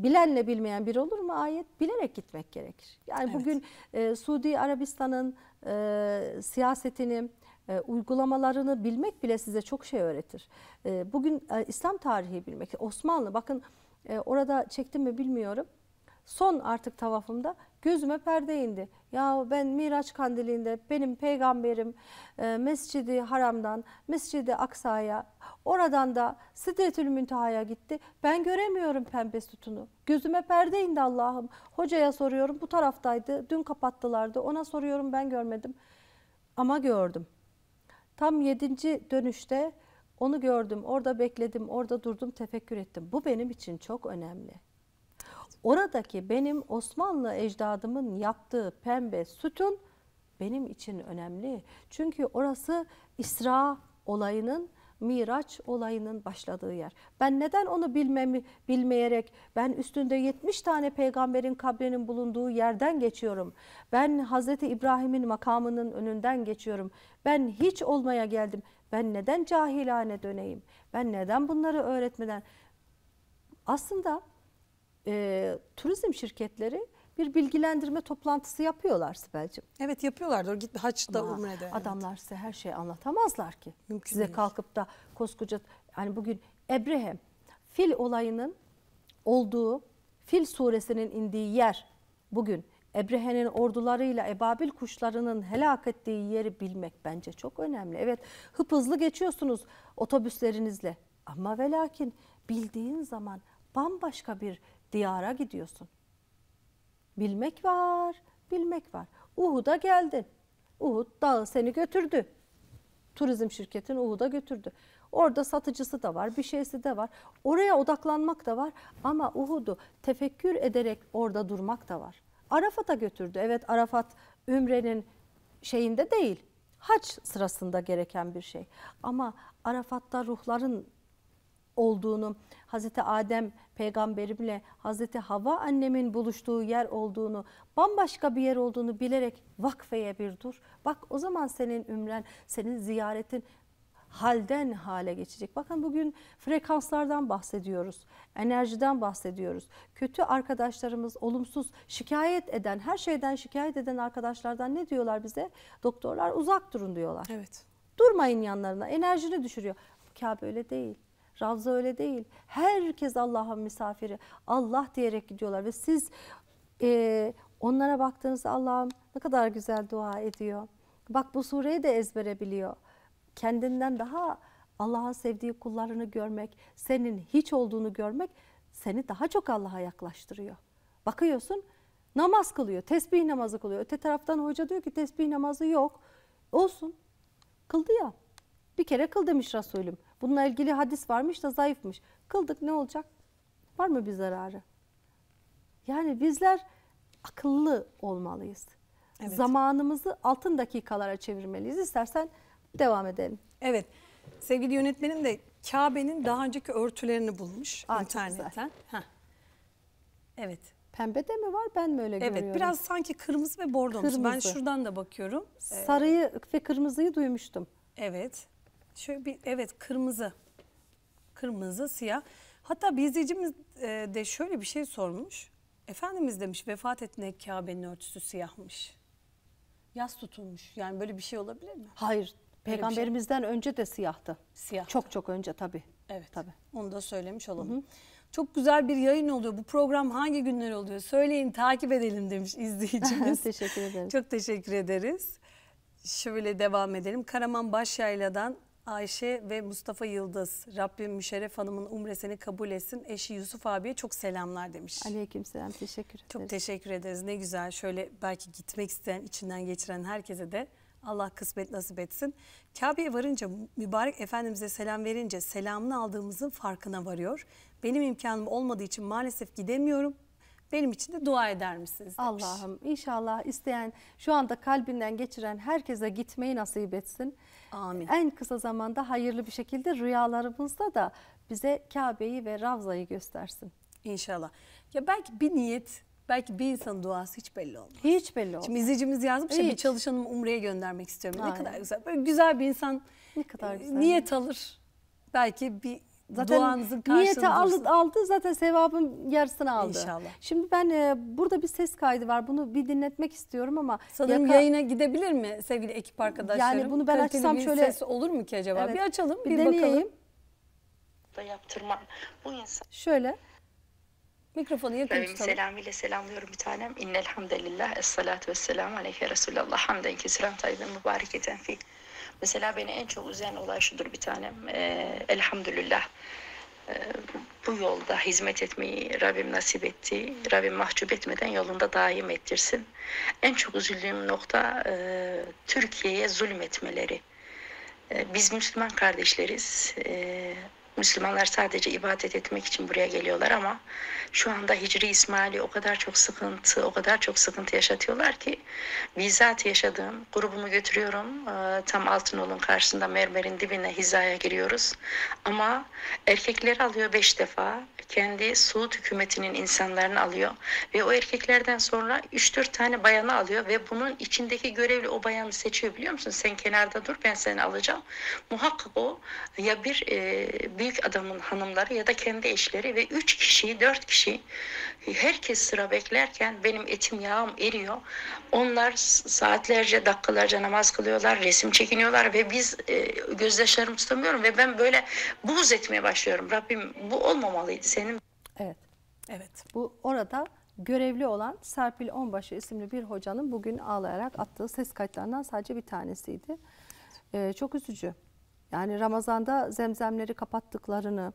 B: bilenle bilmeyen bir olur mu ayet? Bilerek gitmek gerekir. Yani evet. bugün e, Suudi Arabistan'ın e, siyasetini, e, uygulamalarını bilmek bile size çok şey öğretir. E, bugün e, İslam tarihi bilmek, Osmanlı bakın e, orada çektim mi bilmiyorum. Son artık tavafımda Gözüme perde indi. Ya ben Miraç kandilinde benim peygamberim e, Mescidi Haram'dan Mescidi Aksa'ya oradan da Sidretül Münteha'ya gitti. Ben göremiyorum pembe sütunu. Gözüme perde indi Allah'ım. Hocaya soruyorum bu taraftaydı dün kapattılardı ona soruyorum ben görmedim. Ama gördüm. Tam yedinci dönüşte onu gördüm orada bekledim orada durdum tefekkür ettim. Bu benim için çok önemli. Oradaki benim Osmanlı ecdadımın yaptığı pembe sütun benim için önemli. Çünkü orası İsra olayının Miraç olayının başladığı yer. Ben neden onu bilmemi, bilmeyerek ben üstünde 70 tane peygamberin kabrinin bulunduğu yerden geçiyorum. Ben Hazreti İbrahim'in makamının önünden geçiyorum. Ben hiç olmaya geldim. Ben neden cahilane döneyim? Ben neden bunları öğretmeden? Aslında e, turizm şirketleri bir bilgilendirme toplantısı yapıyorlar Sibel'cim. Evet yapıyorlardır. Git haçta Ama umrede. Adamlar evet. size her şeyi anlatamazlar ki. Mümkün size değil. kalkıp da koskoca hani bugün Ebrehem fil olayının olduğu Fil suresinin indiği yer bugün Ebrehe'nin ordularıyla ebabil kuşlarının helak ettiği yeri bilmek bence çok önemli. Evet hıp hızlı geçiyorsunuz otobüslerinizle ama ve lakin bildiğin zaman bambaşka bir diyara gidiyorsun. Bilmek var, bilmek var. Uhud'a geldin. Uhud dağı seni götürdü. Turizm şirketin Uhud'a götürdü. Orada satıcısı da var, bir şeysi de var. Oraya odaklanmak da var ama Uhud'u tefekkür ederek orada durmak da var. Arafat'a götürdü. Evet Arafat Ümre'nin şeyinde değil. Haç sırasında gereken bir şey. Ama Arafat'ta ruhların olduğunu, Hazreti Adem peygamberimle Hazreti Hava annemin buluştuğu yer olduğunu, bambaşka bir yer olduğunu bilerek vakfeye bir dur. Bak o zaman senin ümren, senin ziyaretin halden hale geçecek. Bakın bugün frekanslardan bahsediyoruz, enerjiden bahsediyoruz. Kötü arkadaşlarımız, olumsuz, şikayet eden, her şeyden şikayet eden arkadaşlardan ne diyorlar bize? Doktorlar uzak durun diyorlar. Evet. Durmayın yanlarına, enerjini düşürüyor. Kabe öyle değil. Ravza öyle değil. Herkes Allah'ın misafiri. Allah diyerek gidiyorlar ve siz e, onlara baktığınızda Allah'ım ne kadar güzel dua ediyor. Bak bu sureyi de ezbere biliyor. Kendinden daha Allah'ın sevdiği kullarını görmek, senin hiç olduğunu görmek seni daha çok Allah'a yaklaştırıyor. Bakıyorsun namaz kılıyor, tesbih namazı kılıyor. Öte taraftan hoca diyor ki tesbih namazı yok. Olsun kıldı ya bir kere kıl demiş Resulüm. Bununla ilgili hadis varmış da zayıfmış. Kıldık ne olacak? Var mı bir zararı? Yani bizler akıllı olmalıyız. Evet. Zamanımızı altın dakikalara çevirmeliyiz. İstersen devam edelim. Evet.
A: Sevgili yönetmenim de Kabe'nin daha önceki örtülerini
B: bulmuş Aa, internetten.
A: Evet. Pembe de mi var ben mi öyle görüyorum? Evet biraz sanki kırmızı ve bordo. Kırmızı. Ben şuradan da bakıyorum. Ee, Sarıyı
B: ve kırmızıyı duymuştum.
A: Evet. Şöyle bir evet kırmızı. Kırmızı, siyah. Hatta bir izleyicimiz e, de şöyle bir şey sormuş. Efendimiz demiş vefat ettiğinde Kabe'nin örtüsü siyahmış. Yaz tutulmuş. Yani böyle bir şey olabilir mi?
B: Hayır. Şey. Peygamberimizden şey. önce de siyahtı. siyah Çok çok önce tabii.
A: Evet. Tabii. Onu da söylemiş olalım. Hı -hı. Çok güzel bir yayın oluyor. Bu program hangi günler oluyor? Söyleyin takip edelim demiş izleyicimiz. *laughs* teşekkür ederiz. Çok teşekkür ederiz. Şöyle devam edelim. Karaman Başyayla'dan Ayşe ve Mustafa Yıldız. Rabbim Müşerref Hanım'ın umresini kabul etsin. Eşi Yusuf abiye çok selamlar demiş. Aleyküm selam teşekkür ederiz. Çok teşekkür ederiz. Ne güzel şöyle belki gitmek isteyen içinden geçiren herkese de Allah kısmet nasip etsin. Kabe'ye varınca mübarek Efendimiz'e selam verince selamını aldığımızın farkına varıyor. Benim imkanım olmadığı
B: için maalesef gidemiyorum benim için de dua eder misiniz? Allah'ım inşallah isteyen şu anda kalbinden geçiren herkese gitmeyi nasip etsin. Amin. En kısa zamanda hayırlı bir şekilde rüyalarımızda da bize Kabe'yi ve Ravza'yı göstersin.
A: İnşallah. Ya belki bir niyet, belki bir insanın
B: duası hiç belli olmaz. Hiç belli olmaz. Şimdi
A: izleyicimiz yazmış ya bir çalışanımı Umre'ye göndermek istiyorum. Aynen. Ne kadar güzel. Böyle güzel bir insan ne kadar e, güzel. niyet
B: alır. Belki bir Zaten Duanızın niyete aldı, aldı zaten sevabın yarısını aldı. İnşallah. Şimdi ben e, burada bir ses kaydı var. Bunu bir dinletmek istiyorum ama. Sanırım yaka... yayına
A: gidebilir mi sevgili ekip arkadaşlarım? Yani bunu ben Kaliteli açsam bir şöyle. ses olur mu ki acaba? Evet. Bir açalım
B: bir, bir deneyeyim.
C: Da yaptırmam. Bu insan. Şöyle. Mikrofonu yakın Rabbim tutalım. selamıyla selamlıyorum bir tanem. İnnelhamdülillah. Esselatu vesselamu aleyke Resulallah. Hamden kesiran tayyiben mübarek eden fi. Mesela beni en çok üzen olay şudur bir tanem. Ee, e, elhamdülillah bu yolda hizmet etmeyi Rabbim nasip etti. Rabbim mahcup etmeden yolunda daim ettirsin. En çok üzüldüğüm nokta e, Türkiye'ye zulmetmeleri. E, biz Müslüman kardeşleriz. E, Müslümanlar sadece ibadet etmek için buraya geliyorlar ama şu anda Hicri İsmail'i o kadar çok sıkıntı, o kadar çok sıkıntı yaşatıyorlar ki bizzat yaşadığım grubumu götürüyorum. E, tam Altınol'un karşısında mermerin dibine hizaya giriyoruz. Ama erkekleri alıyor beş defa. Kendi Suud hükümetinin insanlarını alıyor. Ve o erkeklerden sonra üç dört tane bayanı alıyor ve bunun içindeki görevli o bayanı seçiyor biliyor musun? Sen kenarda dur ben seni alacağım. Muhakkak o ya bir, e, bir büyük adamın hanımları ya da kendi eşleri ve üç kişi, dört kişi herkes sıra beklerken benim etim yağım eriyor. Onlar saatlerce, dakikalarca namaz kılıyorlar, resim çekiniyorlar ve biz e, gözyaşlarımı tutamıyorum ve ben böyle buğz etmeye başlıyorum. Rabbim bu olmamalıydı senin. Evet.
B: Evet. Bu orada görevli olan Serpil Onbaşı isimli bir hocanın bugün ağlayarak attığı ses kayıtlarından sadece bir tanesiydi. Ee, çok üzücü. Yani Ramazan'da zemzemleri kapattıklarını,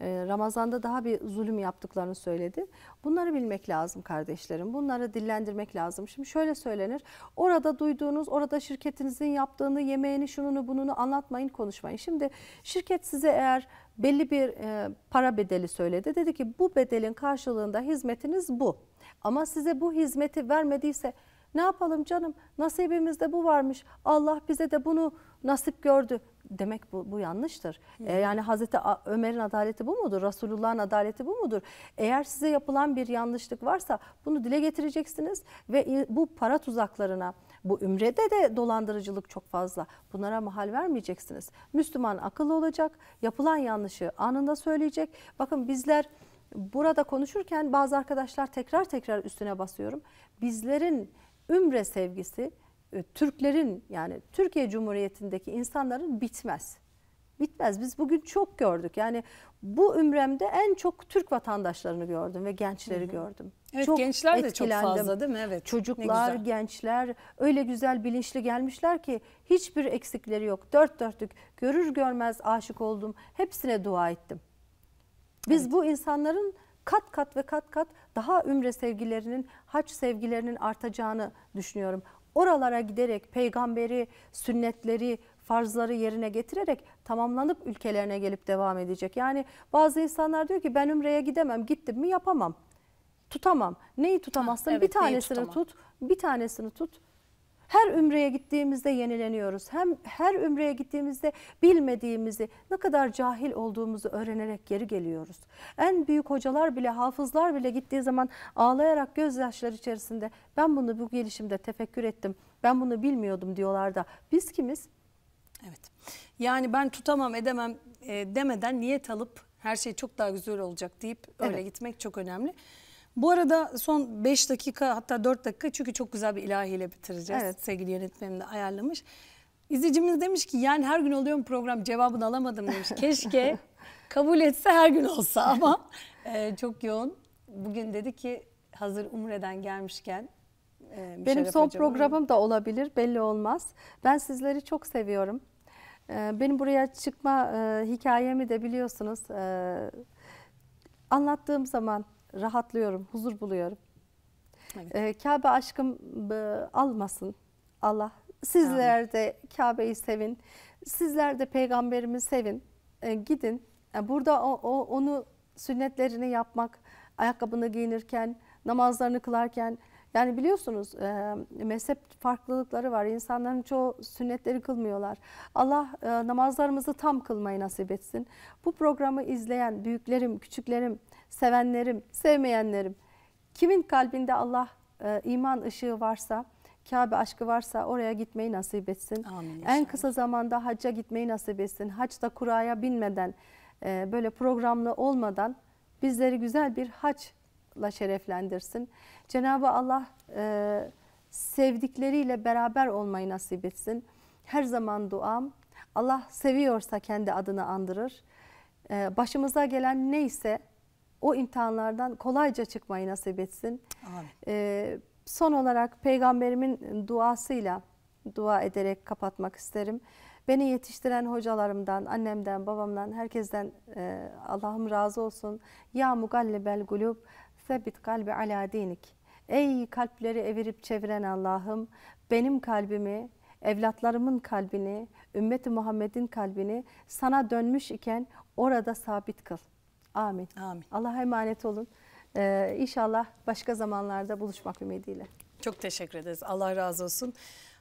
B: e, Ramazan'da daha bir zulüm yaptıklarını söyledi. Bunları bilmek lazım kardeşlerim. Bunları dillendirmek lazım. Şimdi şöyle söylenir. Orada duyduğunuz, orada şirketinizin yaptığını, yemeğini, şununu, bununu anlatmayın, konuşmayın. Şimdi şirket size eğer belli bir e, para bedeli söyledi. Dedi ki bu bedelin karşılığında hizmetiniz bu. Ama size bu hizmeti vermediyse ne yapalım canım? Nasibimizde bu varmış. Allah bize de bunu nasip gördü. Demek bu, bu yanlıştır. Hı. E, yani Hazreti Ömer'in adaleti bu mudur? Resulullah'ın adaleti bu mudur? Eğer size yapılan bir yanlışlık varsa bunu dile getireceksiniz ve bu para tuzaklarına, bu ümrede de dolandırıcılık çok fazla. Bunlara mahal vermeyeceksiniz. Müslüman akıllı olacak, yapılan yanlışı anında söyleyecek. Bakın bizler burada konuşurken bazı arkadaşlar tekrar tekrar üstüne basıyorum. Bizlerin ümre sevgisi e, Türklerin yani Türkiye Cumhuriyeti'ndeki insanların bitmez. Bitmez. Biz bugün çok gördük. Yani bu ümremde en çok Türk vatandaşlarını gördüm ve gençleri hı hı. gördüm. Evet çok gençler de etkilendim. çok fazla değil mi? Evet. Çocuklar, gençler öyle güzel bilinçli gelmişler ki hiçbir eksikleri yok. Dört dörtlük görür görmez aşık oldum. Hepsine dua ettim. Biz evet. bu insanların kat kat ve kat kat daha ümre sevgilerinin, haç sevgilerinin artacağını düşünüyorum oralara giderek peygamberi, sünnetleri, farzları yerine getirerek tamamlanıp ülkelerine gelip devam edecek. Yani bazı insanlar diyor ki ben Ümre'ye gidemem, gittim mi yapamam. Tutamam. Neyi tutamazsın? Ha, evet, bir tanesini tutamam. tut, bir tanesini tut. Her ümreye gittiğimizde yenileniyoruz. Hem her ümreye gittiğimizde bilmediğimizi, ne kadar cahil olduğumuzu öğrenerek geri geliyoruz. En büyük hocalar bile, hafızlar bile gittiği zaman ağlayarak gözyaşları içerisinde ben bunu bu gelişimde tefekkür ettim. Ben bunu bilmiyordum diyorlar da biz kimiz? Evet. Yani ben
A: tutamam edemem e, demeden niyet alıp her şey çok daha güzel olacak deyip öyle evet. gitmek çok önemli. Bu arada son 5 dakika hatta 4 dakika çünkü çok güzel bir ilahiyle bitireceğiz. Evet. Sevgili yönetmenim de ayarlamış. İzleyicimiz demiş ki yani her gün oluyor mu program cevabını alamadım demiş. *laughs* Keşke kabul etse her gün olsa ama e, çok yoğun. Bugün dedi ki hazır Umre'den gelmişken e, benim son hocam. programım
B: da olabilir belli olmaz. Ben sizleri çok seviyorum. E, benim buraya çıkma e, hikayemi de biliyorsunuz. E, anlattığım zaman rahatlıyorum, huzur buluyorum. Evet. Ee, Kabe aşkım e, almasın Allah. Sizler de Kabe'yi sevin. Sizler de peygamberimi sevin. E, gidin. Yani e, burada o, o onu sünnetlerini yapmak, ayakkabını giyinirken, namazlarını kılarken yani biliyorsunuz e, mezhep farklılıkları var. İnsanların çoğu sünnetleri kılmıyorlar. Allah e, namazlarımızı tam kılmayı nasip etsin. Bu programı izleyen büyüklerim, küçüklerim, sevenlerim, sevmeyenlerim kimin kalbinde Allah e, iman ışığı varsa Kabe aşkı varsa oraya gitmeyi nasip etsin. Amin en kısa zamanda hacca gitmeyi nasip etsin. Haçta kuraya binmeden, böyle programlı olmadan bizleri güzel bir haç Allah'la şereflendirsin. Cenab-ı Allah e, sevdikleriyle beraber olmayı nasip etsin. Her zaman duam Allah seviyorsa kendi adını andırır. E, başımıza gelen neyse o imtihanlardan kolayca çıkmayı nasip etsin. E, son olarak peygamberimin duasıyla dua ederek kapatmak isterim. Beni yetiştiren hocalarımdan, annemden, babamdan, herkesten e, Allah'ım razı olsun. Ya mugallibel gulub, Sebit kalbi ala dinik. Ey kalpleri evirip çeviren Allah'ım benim kalbimi, evlatlarımın kalbini, ümmeti Muhammed'in kalbini sana dönmüş iken orada sabit kıl. Amin. Amin. Allah'a emanet olun. Ee, inşallah başka zamanlarda buluşmak ümidiyle.
A: Çok teşekkür ederiz. Allah razı olsun.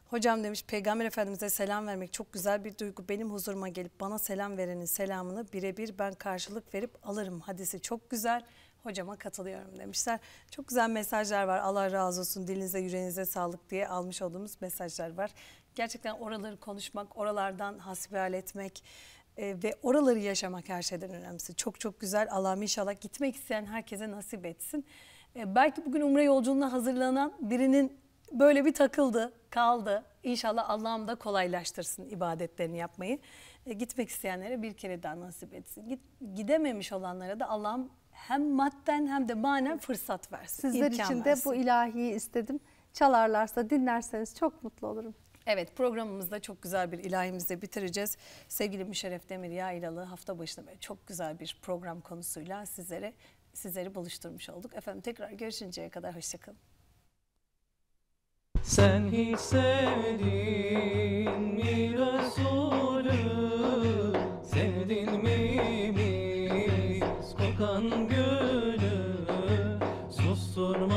A: Hocam demiş Peygamber Efendimiz'e selam vermek çok güzel bir duygu. Benim huzuruma gelip bana selam verenin selamını birebir ben karşılık verip alırım. Hadisi çok güzel hocama katılıyorum demişler. Çok güzel mesajlar var. Allah razı olsun dilinize yüreğinize sağlık diye almış olduğumuz mesajlar var. Gerçekten oraları konuşmak, oralardan hasbihal etmek e, ve oraları yaşamak her şeyden önemlisi. Çok çok güzel. Allah'ım inşallah gitmek isteyen herkese nasip etsin. E, belki bugün Umre yolculuğuna hazırlanan birinin böyle bir takıldı, kaldı. İnşallah Allah'ım da kolaylaştırsın ibadetlerini yapmayı. E, gitmek isteyenlere bir kere daha nasip etsin. Git, gidememiş olanlara da Allah'ım hem madden hem de manen fırsat versin. Sizler için de bu
B: ilahiyi istedim. Çalarlarsa dinlerseniz çok mutlu olurum.
A: Evet programımızda çok güzel bir ilahimizle bitireceğiz. Sevgili Müşerref Demir Yaylalı hafta başında böyle çok güzel bir program konusuyla sizlere sizleri buluşturmuş olduk.
D: Efendim tekrar görüşünceye kadar hoşçakalın. Sen hiç sevdin mi Resulü? Sevdin mi? mi? Aman gülü susturma